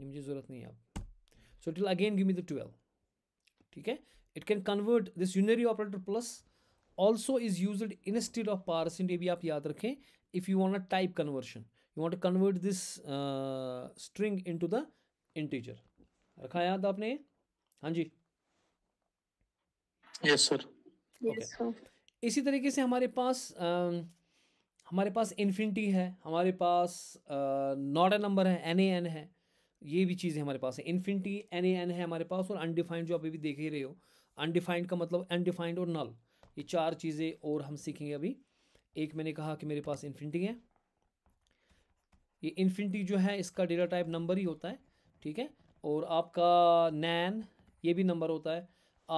ये मुझे ज़रूरत नहीं है अब so it again give me the twelve ठीक है it can convert this unary operator plus also is use instead of parse int ये भी आप याद रखें if you want a type conversion you want convert this string into the integer रखा याद आपने हाँ जी यस सर ओके इसी तरीके से हमारे पास uh, हमारे पास इन्फिनिटी है हमारे पास नॉट ए नंबर है एन ए एन है ये भी चीज़ें हमारे पास है इन्फिनिटी एन ए एन है हमारे पास और अनडिफाइंड जो आप अभी देख ही रहे हो अनडिफाइंड का मतलब अनडिफाइंड और नल ये चार चीज़ें और हम सीखेंगे अभी एक मैंने कहा कि मेरे पास इन्फिनिटी है ये इन्फिनिटी जो है इसका डेटा टाइप नंबर ही होता है ठीक है और आपका नैन ये भी नंबर होता है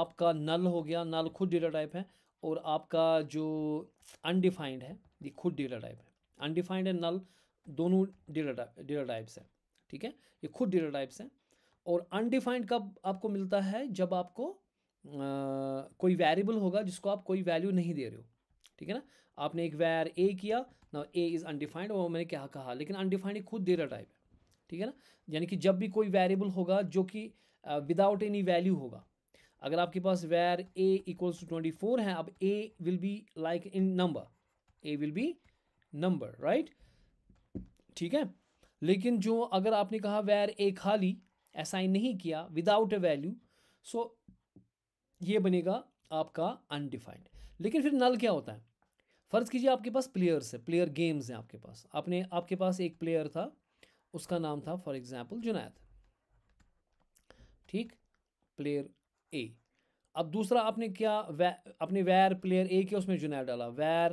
आपका नल हो गया नल खुद डेटा टाइप है और आपका जो अनडिफाइंड है ये खुद डेटा टाइप है अनडिफाइंड एंड नल दोनों डेटा डेटा टाइप्स हैं ठीक है ये खुद डेटा टाइप्स हैं और अनडिफाइंड कब आपको मिलता है जब आपको आ, कोई वेरिएबल होगा जिसको आप कोई वैल्यू नहीं दे रहे हो ठीक है ना आपने एक वैर ए किया ना ए इज़ अनडिफाइंड और मैंने क्या कहा लेकिन अनडिफाइंड खुद डेटा टाइप है ठीक है ना यानी कि जब भी कोई वेरिएबल होगा जो कि विदाउट एनी वैल्यू होगा अगर आपके पास where A equals to twenty four है अब A will be like in number A will be number right ठीक है लेकिन जो अगर आपने कहा वैर ए खाली असाइन नहीं किया विदाउट ए वैल्यू सो ये बनेगा आपका अनडिफाइंड लेकिन फिर नल क्या होता है फ़र्ज़ कीजिए आपके पास प्लेयर्स है प्लेयर गेम्स हैं आपके पास आपने आपके पास एक प्लेयर था उसका नाम था फॉर एग्ज़ाम्पल जुनैद ठीक प्लेयर ए अब दूसरा आपने क्या वै, अपने वैर प्लेयर ए किया उसमें जुनैद डाला वैर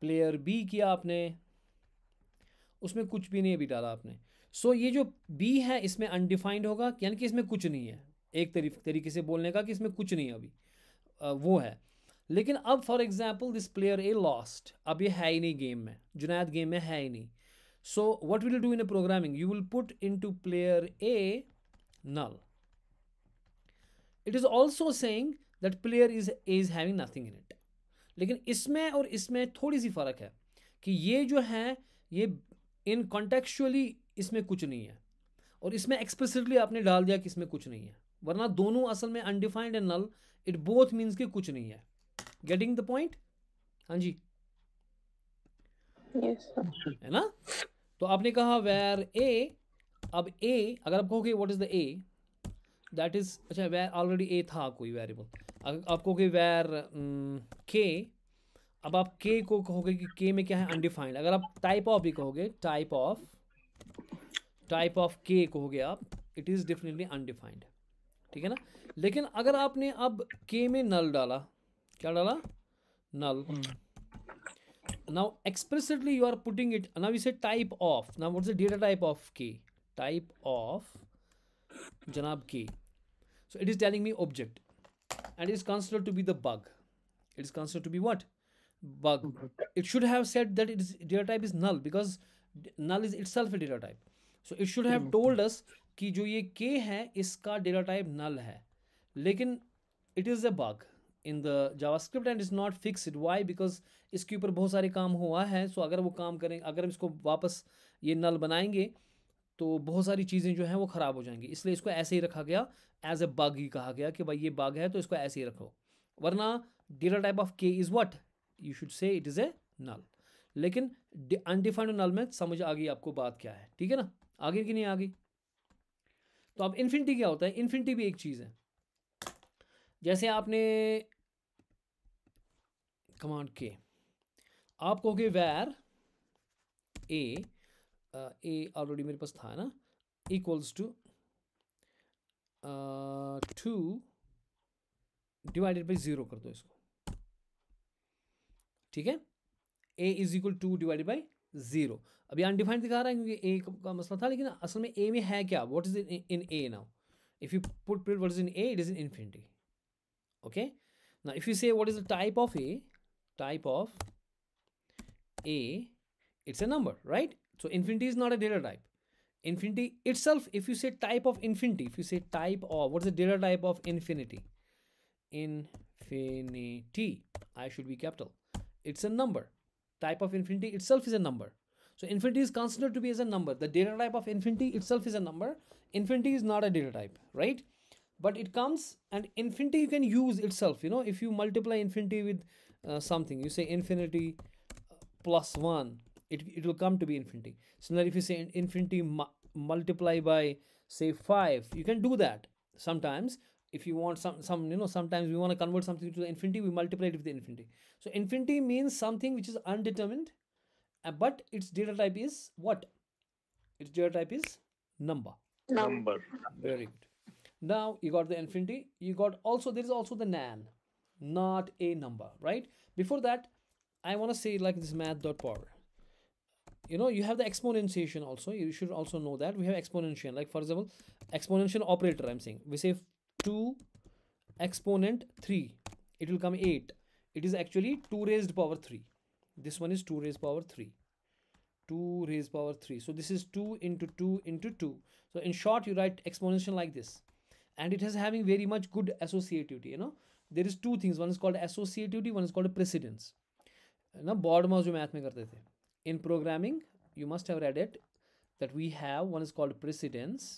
प्लेयर बी किया आपने उसमें कुछ भी नहीं अभी डाला आपने सो so, ये जो बी है इसमें अनडिफाइंड होगा यानी कि इसमें कुछ नहीं है एक तरीके से बोलने का कि इसमें कुछ नहीं है अभी आ, वो है लेकिन अब for example this player A lost अब ये है ही नहीं गेम में जुनायद गेम में है ही नहीं so what will do in a programming you will put into player a null it is also saying that player is is having nothing in it लेकिन इसमें और इसमें थोड़ी सी फ़र्क है कि ये जो है ये इन कॉन्टेक्चुअली इसमें कुछ नहीं है और इसमें एक्सप्रेसिवली आपने डाल दिया कि इसमें कुछ नहीं है वरना दोनों असल में undefined and null it both means कि कुछ नहीं है गेटिंग द पॉइंट हाँ जी yes, है ना तो आपने कहा वेर ए अब ए अगर आप कहोगे what is the a that is अच्छा वेर ऑलरेडी ए था कोई वेरिएबल अगर आप कहोगे वेर के mm, अब आप के को कहोगे कि के में क्या है अनडिफाइंड अगर आप टाइप ऑफ भी कहोगे टाइप ऑफ टाइप ऑफ के कहोगे आप इट इज़ डेफिनेटली अनडिफाइंड ठीक है ना लेकिन अगर आपने अब के में नल डाला क्या डाला null now expressly you are putting it now इसे type of now what's the data type of के टाइप ऑफ जनाब के so it is telling me object and is consider to be the bug it is consider to be what bug. Mm-hmm. It should have said that its data type is null because null is itself a data type. So it should have mm-hmm. told us कि जो ये k है इसका data type null है लेकिन it is a bug in the JavaScript and is not fixed why because इसके ऊपर बहुत सारे काम हुआ है सो so अगर वो काम करें अगर हम इसको वापस ये नल बनाएंगे तो बहुत सारी चीज़ें जो हैं वो ख़राब हो जाएंगी इसलिए इसको ऐसे ही रखा गया एज ए बग ही कहा गया कि भाई ये बग है तो इसको ऐसे ही रखो वरना डेटा टाइप ऑफ के is what you should say it is a null लेकिन अनडिफाइंड नल में समझ आ गई आपको बात क्या है ठीक है ना आगे कि नहीं आ गई तो अब इन्फिनिटी क्या होता है इन्फिनिटी भी एक चीज़ है जैसे आपने कमांड के आप कहोगे वैर ए ए ऑलरेडी मेरे पास था ना equals to two divided by zero कर दो इसको ठीक है a is equal to divided by zero अभी अनडिफाइंड दिखा रहा है क्योंकि ए का मसला था लेकिन असल में ए में है क्या what is in a now if you put period what is in a it is in infinity okay ना if you say what is the type of a type of a it's a number right so infinity is not a data type infinity itself if you say type of infinity if you say type of what's the data type of infinity infinity i should be capital it's a number. Type of infinity itself is a number. So infinity is considered to be as a number. The data type of infinity itself is a number. Infinity is not a data type, right? But it comes and infinity you can use itself. You know, if you multiply infinity with uh, something, you say infinity uh, plus 1, it, it will come to be infinity. Similarly, if you say infinity mu multiply by say 5, you can do that sometimes if you want some some you know sometimes we want to convert something to infinity we multiply it with infinity so infinity means something which is undetermined uh, but its data type is what its data type is number number very good now you got the infinity you got also there is also the nan not a number right before that i want to say like this math dot power you know you have the exponentiation also you should also know that we have exponentiation like for example exponential operator i'm saying we say 2 exponent 3 it will come 8 it is actually 2 raised power 3 this one is 2 raised power 3 2 raised power 3 so this is 2 into 2 into 2 so in short you write exponential like this and it is having very much good associativity you know there is two things one is called associativity one is called precedence ना bottom माउस math mein karte the. in programming you must have read it that we have one is called precedence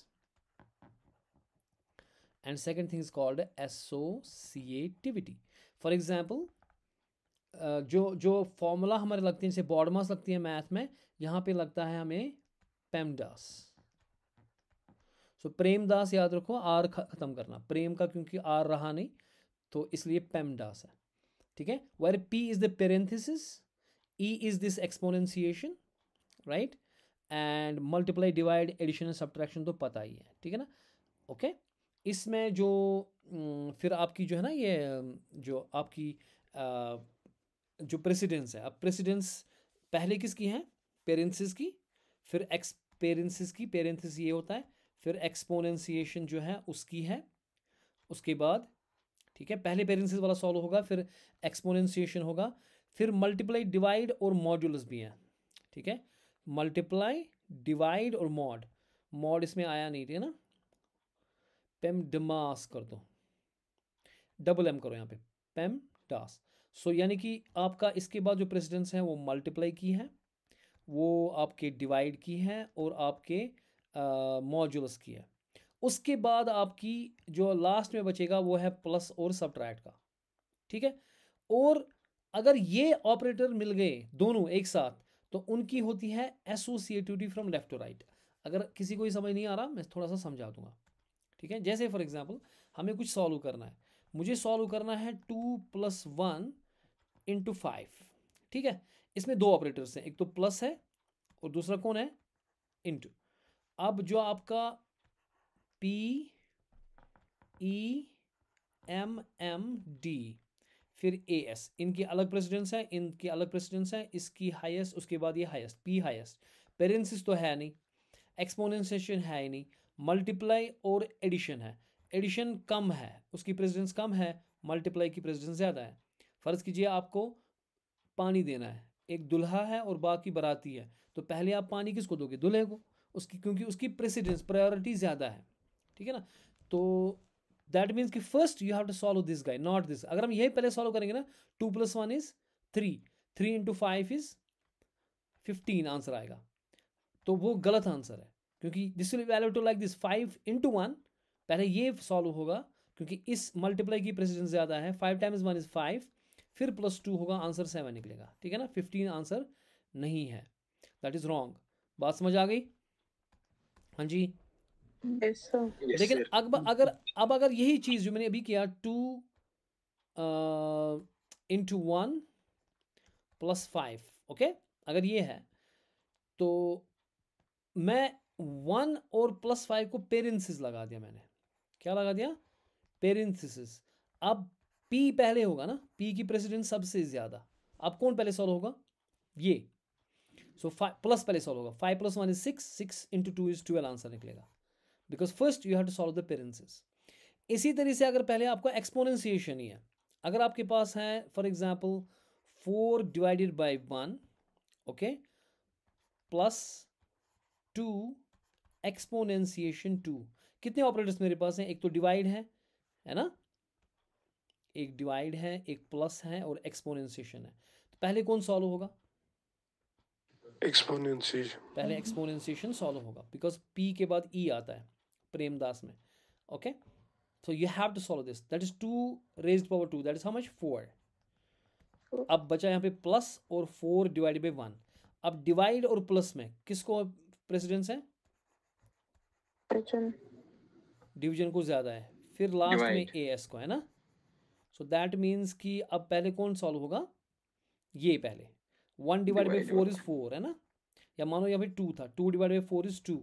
and second thing is called associativity for example uh, जो जो formula हमारे लगते हैं जैसे BODMAS लगती है मैथ में यहाँ पे लगता है हमें पेमडास सो प्रेमदास याद रखो आर ख़त्म करना प्रेम का क्योंकि आर रहा नहीं तो इसलिए पेमडास है ठीक है where P is the parenthesis E is this exponentiation right and multiply divide addition subtraction तो पता ही है ठीक है ना ओके okay? इसमें जो फिर आपकी जो है ना ये जो आपकी जो प्रेसिडेंस है अब प्रेसिडेंस पहले किसकी है पेरेंसिस की फिर एक्स पेरेंसिस की पेरेंसिस ये होता है फिर एक्सपोनेंसिएशन जो है उसकी है उसके बाद ठीक है पहले पेरेंसिस वाला सॉल्व होगा फिर एक्सपोनेंसिएशन होगा फिर मल्टीप्लाई डिवाइड और मॉड्यूल्स भी हैं ठीक है मल्टीप्लाई डिवाइड और मॉड मॉड इसमें आया नहीं थे ना पेमडमास कर दो डबल एम करो यहाँ पे पेम डास सो यानी कि आपका इसके बाद जो प्रेसिडेंस हैं वो मल्टीप्लाई की हैं वो आपके डिवाइड की हैं और आपके मॉजुलस की है उसके बाद आपकी जो लास्ट में बचेगा वो है प्लस और सब्ट्रैक्ट का ठीक है और अगर ये ऑपरेटर मिल गए दोनों एक साथ तो उनकी होती है associativity from left to right अगर किसी को ये समझ नहीं आ रहा मैं थोड़ा सा समझा दूंगा ठीक है जैसे फॉर एग्जाम्पल हमें कुछ सॉल्व करना है मुझे सॉल्व करना है two plus one into five ठीक है इसमें दो ऑपरेटर्स हैं एक तो प्लस है और दूसरा कौन है इंटू अब जो आपका P E M M D फिर ए एस इनकी अलग प्रेसिडेंस है इनकी अलग प्रेसिडेंस है इसकी हाईएस्ट उसके बाद ये हाईएस्ट पी हाईएस्ट पेरेंसिस तो है नहीं एक्सपोनशन है ही नहीं मल्टीप्लाई और एडिशन है एडिशन कम है उसकी प्रेसिडेंस कम है मल्टीप्लाई की प्रेसिडेंस ज़्यादा है फ़र्ज़ कीजिए आपको पानी देना है एक दुल्हा है और बाकी बराती है तो पहले आप पानी किसको दोगे दुल्हे को उसकी क्योंकि उसकी प्रेसिडेंस प्रायोरिटी ज़्यादा है ठीक है ना तो दैट मीन्स कि first you have to solve this guy not this अगर हम यही पहले सॉल्व करेंगे ना two plus one is three three into five is fifteen answer आएगा तो वो गलत आंसर है क्योंकि this will value two like this five into one पहले ये सॉल्व होगा क्योंकि इस मल्टीप्लाई की प्रेसिडेंस ज़्यादा है five times one is five फिर प्लस टू होगा आंसर सेवन निकलेगा ठीक है ना फिफ्टीन आंसर नहीं है दैट इज़ रॉन्ग बात समझ आ गई हाँ जी yes, लेकिन अब अगर अब अगर यही चीज़ जो मैंने अभी किया two into one plus five okay अगर ये है तो मैं वन और प्लस फाइव को पेरेंसिस लगा दिया मैंने क्या लगा दिया पेरेंसिस अब पी पहले होगा ना पी की प्रेसिडेंस सबसे ज़्यादा अब कौन पहले सॉल्व होगा ये सो फाइव प्लस पहले सॉल्व होगा five plus one is six six into two is twelve answer निकलेगा because first you have to solve the parenthesis इसी तरह से अगर पहले आपका एक्सपोनेंसिएशन ही है अगर आपके पास है for example four divided by one okay plus two exponentiation two कितने ऑपरेटर्स मेरे पास हैं एक तो डिवाइड है है ना एक डिवाइड है एक प्लस है और एक्सपोनेंसिएशन है तो पहले कौन सॉल्व होगा एक्सपोनेंसिएशन पहले एक्सपोनेंसिएशन सॉल्व होगा बिकॉज पी के बाद ई e आता है प्रेमदास में okay so you have to solve this that is two raise power two that is how much four अब बचा यहाँ पे प्लस और फोर डिवाइड बाई वन अब डिवाइड और प्लस में किसको प्रेसिडेंस है डिवीजन डिवीजन को ज्यादा है फिर लास्ट में ए एस को है ना सो दैट मींस कि अब पहले कौन सॉल्व होगा ये पहले one divide by four is four है ना या मानो या फिर टू था two divide by four is two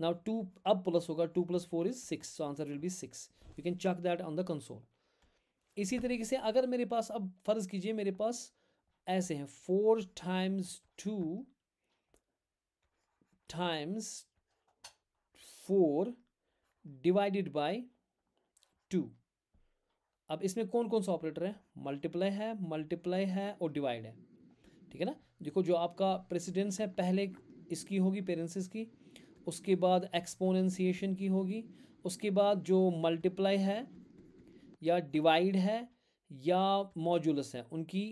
now two अब प्लस होगा two plus four is six so answer will be six you can check that on the console इसी तरीके से अगर मेरे पास अब फर्ज कीजिए मेरे पास ऐसे हैं four times two times four divided by two अब इसमें कौन कौन सा ऑपरेटर है मल्टीप्लाई है मल्टीप्लाई है और डिवाइड है ठीक है ना देखो जो आपका प्रेसिडेंस है पहले इसकी होगी पेरेंसिस की उसके बाद एक्सपोनेंसिएशन की होगी उसके बाद जो मल्टीप्लाई है या डिवाइड है या मॉजुलस है उनकी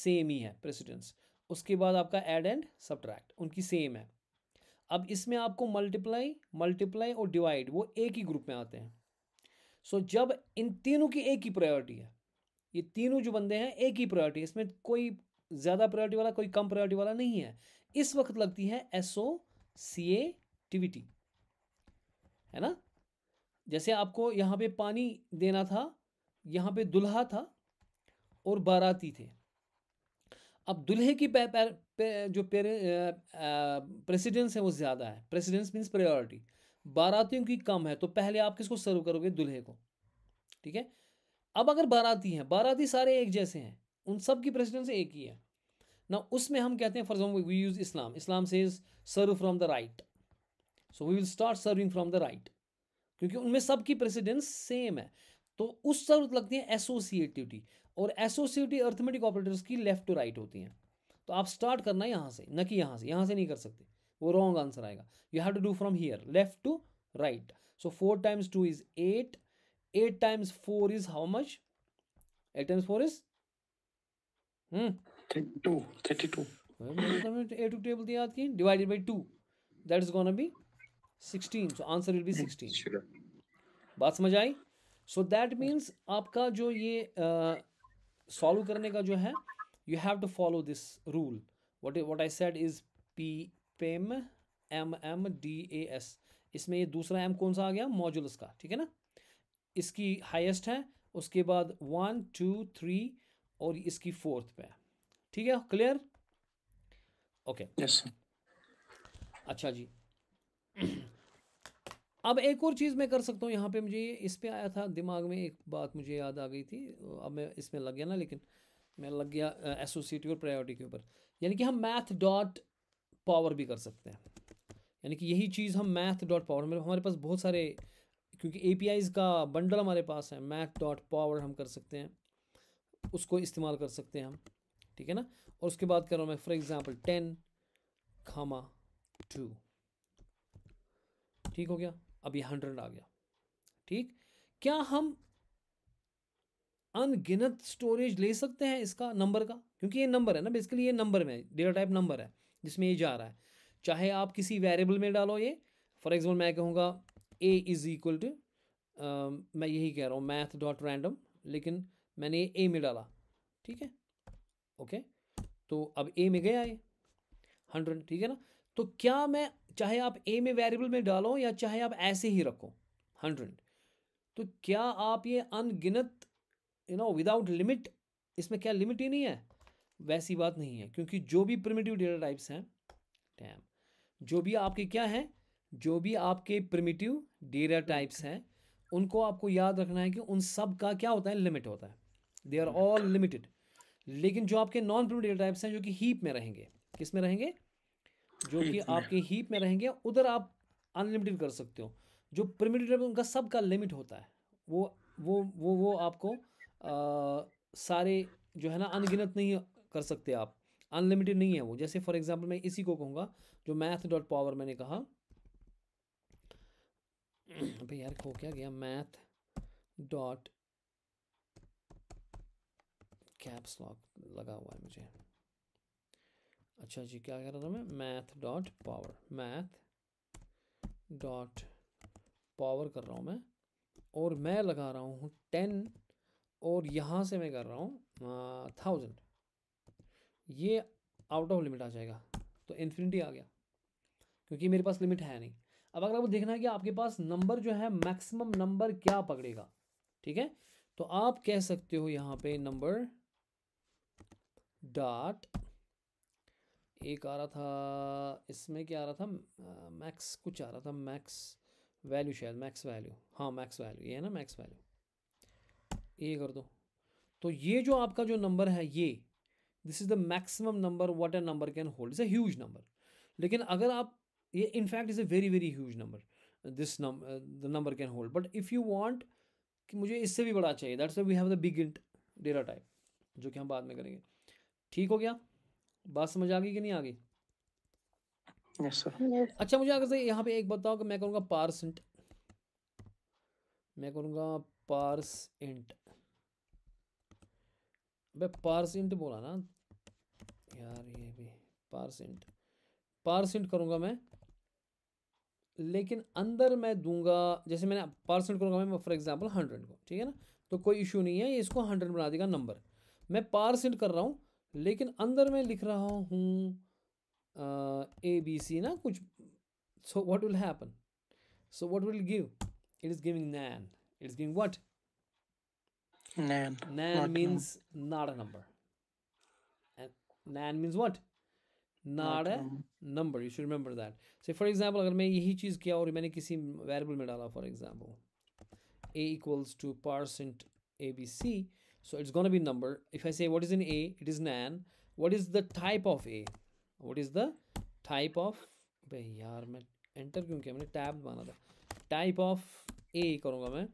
सेम ही है प्रेसिडेंस उसके बाद आपका एड एंड सब्ट्रैक्ट उनकी सेम है अब इसमें आपको मल्टीप्लाई मल्टीप्लाई और डिवाइड वो एक ही ग्रुप में आते हैं सो so, जब इन तीनों की एक ही प्रायोरिटी है ये तीनों जो बंदे हैं एक ही प्रायोरिटी इसमें कोई ज़्यादा प्रायोरिटी वाला कोई कम प्रायोरिटी वाला नहीं है इस वक्त लगती है एसओ सी ए टिविटी है ना जैसे आपको यहाँ पे पानी देना था यहाँ पे दुल्हा था और बाराती थे अब दुल्हे की पे, पे, पे, जो प्रेसिडेंस है वो ज़्यादा है प्रेसिडेंस मीन्स प्रायोरिटी बारातियों की कम है तो पहले आप किसको सर्व करोगे दुल्हे को ठीक है अब अगर बाराती हैं बाराती सारे एक जैसे हैं उन सब की प्रेसिडेंस एक ही है ना उसमें हम कहते हैं फॉर एग्जाम्पल वी यूज़ इस्लाम इस्लाम से is solve from the right so we will start solving from the right क्योंकि उनमें सबकी प्रेसिडेंस सेम है तो उस सर्व लगती है एसोसिएटिविटी और एसोसिएटिव अर्थमेटिक ऑपरेटर्स की लेफ्ट टू राइट होती हैं तो आप स्टार्ट करना है यहाँ से न कि यहाँ से यहाँ से नहीं कर सकते वो रॉन्ग आंसर आएगा you have to do from here left to right so four times two is eight eight times four is how much eight times four is two table थी आपकी divided by two that is gonna be sixteen so answer will be sixteen बात समझ आई so that means आपका जो ये uh, solve करने का जो है you have to follow this rule what what I set is P पेम M M D A S इसमें ये दूसरा एम कौन सा आ गया मॉजुलस का ठीक है ना इसकी हाइस्ट है उसके बाद वन टू थ्री और इसकी फोर्थ पे ठीक है क्लियर ओके okay. yes. अच्छा जी अब एक और चीज़ मैं कर सकता हूँ यहाँ पे मुझे ये इस पर आया था दिमाग में एक बात मुझे याद आ गई थी अब मैं इसमें लग गया ना लेकिन मैं लग गया एसोसिएटिव और प्रायोरिटी के ऊपर यानी कि हम मैथ डॉट पावर भी कर सकते हैं यानी कि यही चीज़ हम मैथ डॉट पावर में हमारे पास बहुत सारे क्योंकि ए का बंडल हमारे पास है मैथ डॉट पावर हम कर सकते हैं उसको इस्तेमाल कर सकते हैं हम ठीक है ना और उसके बाद कर रहा हूँ मैं for example ten comma two ठीक हो गया अब यह हंड्रेड आ गया ठीक क्या हम अनगिनत स्टोरेज ले सकते हैं इसका नंबर का क्योंकि ये नंबर है ना बेसिकली ये नंबर में डेटा टाइप नंबर है जिसमें ये जा रहा है चाहे आप किसी वेरिएबल में डालो ये फॉर एग्जाम्पल मैं कहूँगा ए इज़ इक्वल टू मैं यही कह रहा हूँ मैथ डॉट रैंडम लेकिन मैंने ये ए में डाला ठीक है ओके तो अब ए में गया ये हंड्रेड ठीक है ना तो क्या मैं चाहे आप ए में वेरिएबल में डालो या चाहे आप ऐसे ही रखो हंड्रेड तो क्या आप ये अनगिनत यू नो विदाउट लिमिट इसमें क्या लिमिट ही नहीं है वैसी बात नहीं है क्योंकि जो भी प्रिमिटिव डेटा टाइप्स हैं टैम जो भी आपके क्या हैं जो भी आपके प्रिमिटिव डेटा टाइप्स हैं उनको आपको याद रखना है कि उन सब का क्या होता है लिमिट होता है दे आर ऑल लिमिटेड लेकिन जो आपके नॉन प्रिमिटिव डेटा टाइप्स हैं जो कि हीप में रहेंगे किस में रहेंगे जो कि आपके हीप में रहेंगे उधर आप अनलिमिटेड कर सकते हो जो प्रिमिटेड उनका सबका लिमिट होता है वो वो वो वो आपको आ, सारे जो है ना अनगिनत नहीं कर सकते आप अनलिमिटेड नहीं है वो जैसे फॉर एग्जांपल मैं इसी को कहूँगा जो मैथ डॉट पावर मैंने कहा भाई यार हो क्या गया मैथ डॉट कैप्स लॉक लगा हुआ है मुझे अच्छा जी क्या कह रहा था मैं math dot power math dot power कर रहा हूँ मैं और मैं लगा रहा हूँ टेन और यहाँ से मैं कर रहा हूँ थाउजेंड ये आउट ऑफ लिमिट आ जाएगा तो इन्फिनिटी आ गया क्योंकि मेरे पास लिमिट है नहीं अब अगर आपको देखना है कि आपके पास नंबर जो है मैक्सिमम नंबर क्या पकड़ेगा ठीक है तो आप कह सकते हो यहाँ पे नंबर डॉट एक आ रहा था इसमें क्या आ रहा था मैक्स कुछ आ रहा था मैक्स वैल्यू शायद मैक्स वैल्यू हाँ मैक्स वैल्यू ये है ना मैक्स वैल्यू ये कर दो तो ये जो आपका जो नंबर है ये this is the maximum number what a number can hold is a huge number लेकिन अगर आप ये in fact is a very very huge number this the number can hold but if you want कि मुझे इससे भी बड़ा चाहिए that's we have the big int data type जो कि हम बाद में करेंगे ठीक हो गया बात समझ आ गई कि नहीं आ गई yes, yes. अच्छा मुझे अगर से यहाँ पे एक बताओ कि मैं करूँगा पार्स इंट मैं करूँगा पार्स इंट अबे पार्स इंट बोला ना यार ये भी पार्स इंट पार्स इंट करूँगा मैं लेकिन अंदर मैं दूंगा जैसे मैंने पार्स इंट करूँगा मैं फॉर एग्जांपल हंड्रेड को ठीक है ना तो कोई इशू नहीं है ये इसको हंड्रेड बना देगा नंबर मैं पार्स इंट कर रहा हूँ लेकिन अंदर में लिख रहा हूँ ए बी सी ना कुछ so what will happen so what will give it is giving NaN it is giving what NaN means not a number NaN means what not a number you should remember that say for example अगर मैं यही चीज़ किया और मैंने किसी variable में डाला for example a equals to percent a b c So it's going to be number. If I say what is an A, it is an an. What is the type of A? What is the type of भाई यार मैं enter क्यों किया मैंने tab माना था type of a करूँगा मैं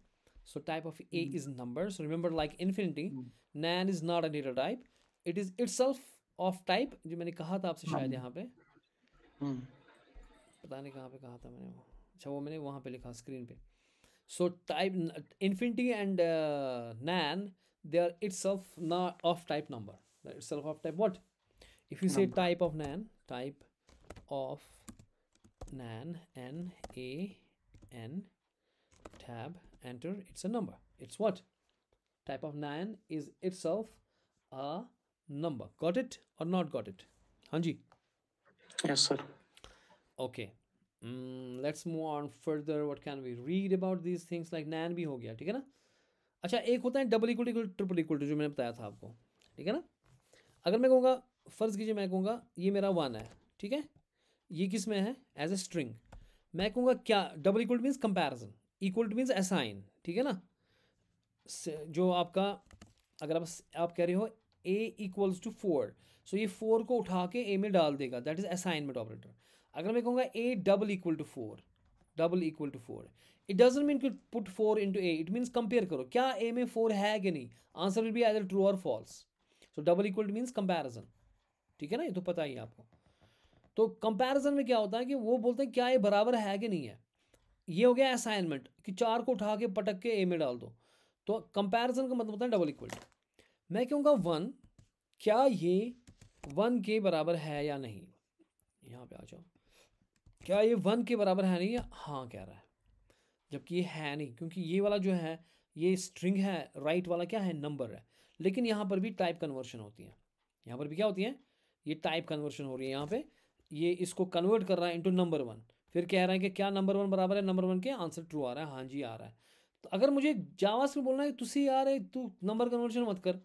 so type of a is number so remember like infinity NaN is not an data type it is it's of type जो मैंने कहा था आपसे शायद यहाँ पे पता नहीं कहाँ पे कहा था मैंने वो अच्छा वो मैंने वहाँ पे लिखा स्क्रीन पे so type infinity and NaN they are itself not of type number They're itself of type what if you say type of nan type of nan n a n tab enter it's a number it's what type of nan is itself a number got it or not got it hanji yes sir okay mm, let's move on further what can we read about these things like nan bhi ho gaya अच्छा एक होता है double equal to triple equal to जो मैंने बताया था आपको ठीक है ना अगर मैं कहूँगा फ़र्ज़ कीजिए मैं कहूँगा ये मेरा वन है ठीक है ये किस में है एज ए स्ट्रिंग मैं कहूँगा क्या double equal means comparison equal to means assign ठीक है ना जो आपका अगर आप आप कह रहे हो a equals to four so ये फोर को उठा के ए में डाल देगा दैट इज़ असाइनमेंट ऑपरेटर अगर मैं कहूँगा a double equal to four double equal to four it doesn't mean कि put four into a it means compare करो क्या ए में फोर है कि नहीं answer will be either true और false so double equal means comparison ठीक है ना ये तो पता ही आपको तो कंपेरिजन में क्या होता है कि वो बोलते हैं क्या ये बराबर है कि नहीं है ये हो गया असाइनमेंट कि चार को उठा के पटक के ए में डाल दो तो कंपेरिजन का मतलब होता है डबल इक्वल मैं कहूँगा वन क्या ये वन के बराबर है या नहीं यहाँ पे आ जाओ क्या ये वन के बराबर है नहीं हाँ कह रहा है जबकि ये है नहीं क्योंकि ये वाला जो है ये स्ट्रिंग है राइट वाला क्या है नंबर है लेकिन यहाँ पर भी टाइप कन्वर्शन होती है यहाँ पर भी क्या होती है ये टाइप कन्वर्शन हो रही है यहाँ पे ये इसको कन्वर्ट कर रहा है इंटू नंबर वन फिर कह रहा है कि क्या नंबर वन बराबर है नंबर वन के आंसर ट्रू आ रहा है हाँ जी आ रहा है तो अगर मुझे जावास में बोलना है तुसी तो रहे तू नंबर कन्वर्शन मत कर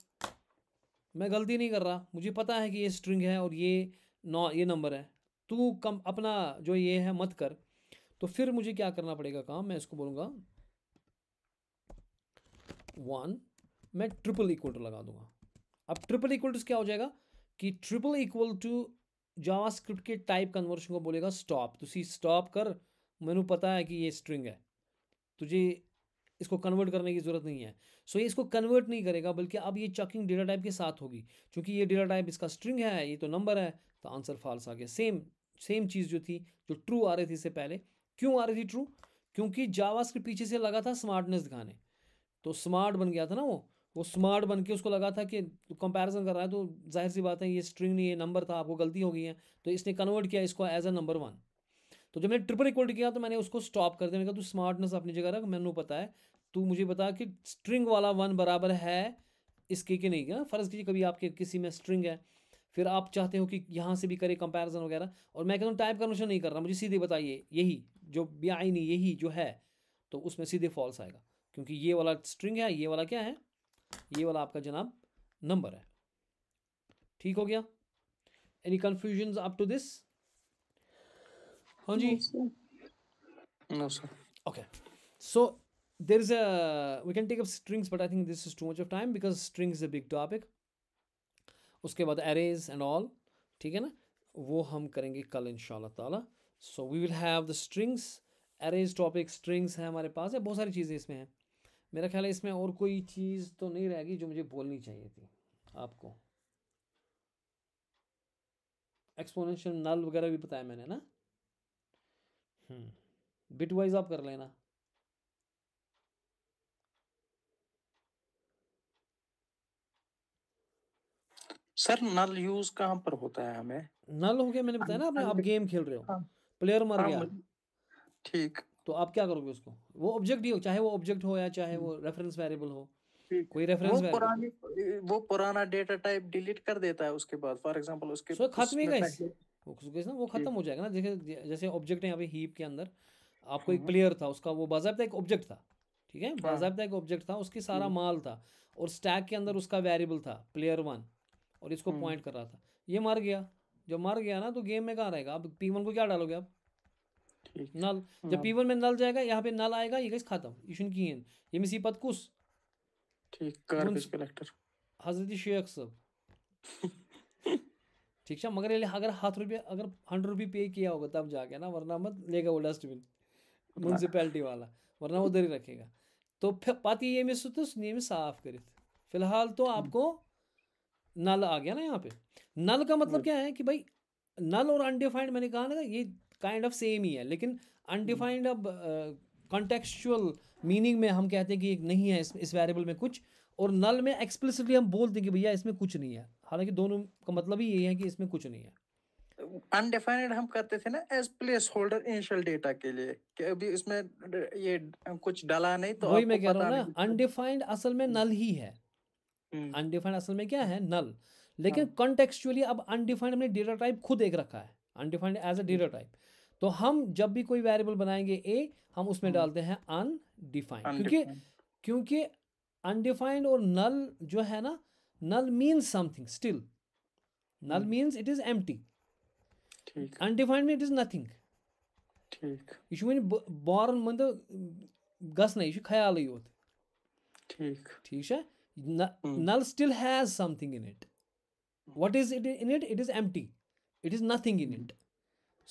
मैं गलती नहीं कर रहा मुझे पता है कि ये स्ट्रिंग है और ये नौ ये नंबर है तू कम अपना जो ये है मत कर तो फिर मुझे क्या करना पड़ेगा काम मैं इसको बोलूँगा वन मैं ट्रिपल इक्वल टू लगा दूंगा अब ट्रिपल इक्वल टू क्या हो जाएगा कि ट्रिपल इक्वल टू जावास्क्रिप्ट के टाइप कन्वर्शन को बोलेगा स्टॉप तुझे स्टॉप कर मैंने पता है कि ये स्ट्रिंग है तुझे इसको कन्वर्ट करने की ज़रूरत नहीं है सो so, ये इसको कन्वर्ट नहीं करेगा बल्कि अब ये चकिंग डेटा टाइप के साथ होगी क्योंकि ये डेटा टाइप इसका स्ट्रिंग है ये तो नंबर है तो आंसर फॉल्स आ गया सेम सेम चीज़ जो थी जो ट्रू आ रही थी इससे पहले क्यों आ रही थी ट्रू क्योंकि जावास के पीछे से लगा था स्मार्टनेस दिखाने तो स्मार्ट बन गया था ना वो वो स्मार्ट बन के उसको लगा था कि कंपैरिजन कर रहा है तो जाहिर सी बात है ये स्ट्रिंग नहीं ये नंबर था आपको गलती हो गई है तो इसने कन्वर्ट किया इसको एज अ नंबर वन तो जब मैंने ट्रिपल इक्वल किया तो मैंने उसको स्टॉप कर दिया मैंने कहा तू स्मार्टनेस अपनी जगह रख मैंने पता है तू मुझे बता कि स्ट्रिंग वाला वन बराबर है इसके कि नहीं क्या फ़र्ज़ कीजिए कभी आपके किसी में स्ट्रिंग है फिर आप चाहते हो कि यहाँ से भी करें कंपैरिजन वगैरह और मैं कहता हूँ टाइप कन्वर्शन नहीं कर रहा मुझे सीधे बताइए यही जो आई नहीं यही जो है तो उसमें सीधे फॉल्स आएगा क्योंकि ये वाला स्ट्रिंग है ये वाला क्या है ये वाला आपका जनाब नंबर है ठीक हो गया any confusion up to this हाँ जी okay so there is a we can take up strings but I think this is too much of time because string is a big उसके बाद एरेज एंड ऑल ठीक है ना वो हम करेंगे कल इन ताला so we will have the strings arrays topic strings हैं हमारे पास है बहुत सारी चीज़ें इसमें हैं मेरा ख्याल है इसमें और कोई चीज़ तो नहीं रहेगी जो मुझे बोलनी चाहिए थी आपको एक्सपोनेंशियल नल वगैरह भी बताया मैंने ना बिट hmm. वाइज आप कर लेना सर नल यूज कहाँ पर होता है हमें नल हो गया मैंने हाँ बताया ना आपने आप गेम खेल रहे हो हाँ। प्लेयर मर हाँ, गया ठीक तो आप क्या करोगे उसको वो ऑब्जेक्ट ही हो चाहे वो ऑब्जेक्ट हो या चाहे वो हम्म। रेफरेंस वेरिएबल हो कोई रेफरेंस वो पुरानी वो पुराना डेटा टाइप डिलीट कर देता है उसके बाद फॉर एग्जांपल उसके सो खत्म ही गाइस गाइस ना वो खत्म हो जाएगा ना देखिए जैसे ऑब्जेक्ट है यहाँ पे हीप के अंदर आपको एक हम्म। प्लेयर था उसका वो बाजाबता एक ऑब्जेक्ट था ठीक है बाजाबता एक ऑब्जेक्ट था उसकी सारा हम्म। माल था और स्टैक के अंदर उसका वेरिएबल था प्लेयर वन और इसको पॉइंट हम्म। कर रहा था ये मर गया जब मर गया ना तो गेम में कहाँ रहेगा अब पी को क्या डालोगे आप नल जब पी हाँ। में नल जाएगा यहाँ पे नल आएगा ये कैसे खत्म यूशन की ये में कुछ हजरत शेख सब ठीक है मगर ये अगर हाथ रुपये अगर हंड्रेड रुपये पे किया होगा तब जाके ना वरना मत लेगा वो डस्टबिन म्यूनसिपैलिटी वाला वरना उधर ही रखेगा तो फिर पाती ये में नहीं में साफ कर फिलहाल तो आपको नल आ गया ना यहाँ पे नल का मतलब हम्म। क्या है कि भाई नल और अनडिफाइंड मैंने कहा ना ये काइंड ऑफ सेम ही है लेकिन अनडिफाइंड अब कॉन्टेक्चुअल मीनिंग में हम कहते हैं कि नहीं है इस इस वेरिएबल में कुछ और नल में एक्सप्लिसिटली हम बोलते हैं कि भैया इसमें कुछ नहीं है हालांकि दोनों का मतलब ही यही है कि इसमें कुछ नहीं है अनडिफाइंड हम करते थे ना as placeholder initial data के लिए कि अभी इसमें ये कुछ डाला नहीं तो वही मैं कह रहा हूँ ना अनडिफाइंड असल में नल ही है अनडिफाइंड हम्म। असल में क्या है नल हम्म। लेकिन कॉन्टेक्चुअली हाँ। अब अनडिफाइंड हमने डेटा टाइप खुद एक रखा है undefined as a data type तो हम जब भी कोई वेरिएबल बनाएंगे ए हम उसमें हाँ। डालते हैं अनडिफाइंड क्योंकि क्योंकि अनडिफाइंड और नल जो है ना null means something still null means it is empty undefined में इट इज नथिंग यह वन बॉर्न मत ख्याल योत ठीक ठीक mm. null still has something in it what is it in it it is empty it is nothing in it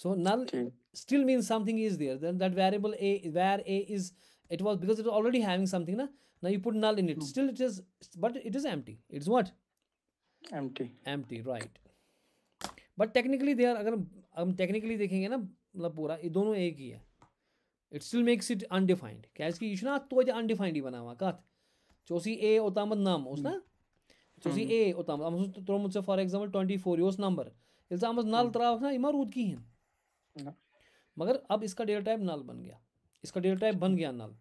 so null okay. still means something is there then that variable a where a is it was because it was already having something na? now you put null in it mm. still it is but it is empty it's what empty empty right but technically they are अगर हम technically देखेंगे ना मतलब पूरा ये दोनों एक ही है It still makes it undefined क्या इसकी यह तो अनडिफाइंड ही बना चौसी ए ओतामत नाम उस ना हम्म। चौसी हम्म। ए ओतामत अमस त्रोमुत तो मुझसे फॉर एग्जांपल 24 योस नंबर यल्स अमस नल तराव ना इमा रूद किहिन मगर अब इसका डेटा टाइप नल बन गया इसका डेटा टाइप बन गया नल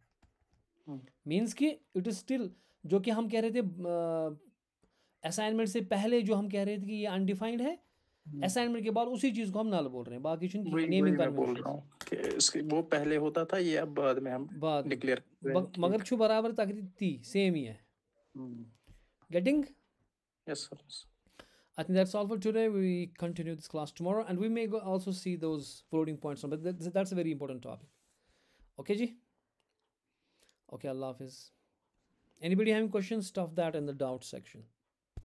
मींस हम्म। कि इट इज़ स्टिल जो कि हम कह रहे थे असाइनमेंट से पहले जो हम कह रहे थे कि ये अनडिफाइंड है असाइनमेंट के बाद उसी चीज को हम नल बोल रहे हैं बाकी नेमिंग कन्वेंशन वो पहले होता था ये अब बाद में हम बाद डिक्लेयर मगर छु बराबर तकरीब ती सेम ही है getting yes sir I think that's all for today. We continue this class tomorrow, and we may go also see those floating points. But that's, that's a very important topic. Okay, ji. Okay, Allah Hafiz. Anybody having questions? Stuff that in the doubt section.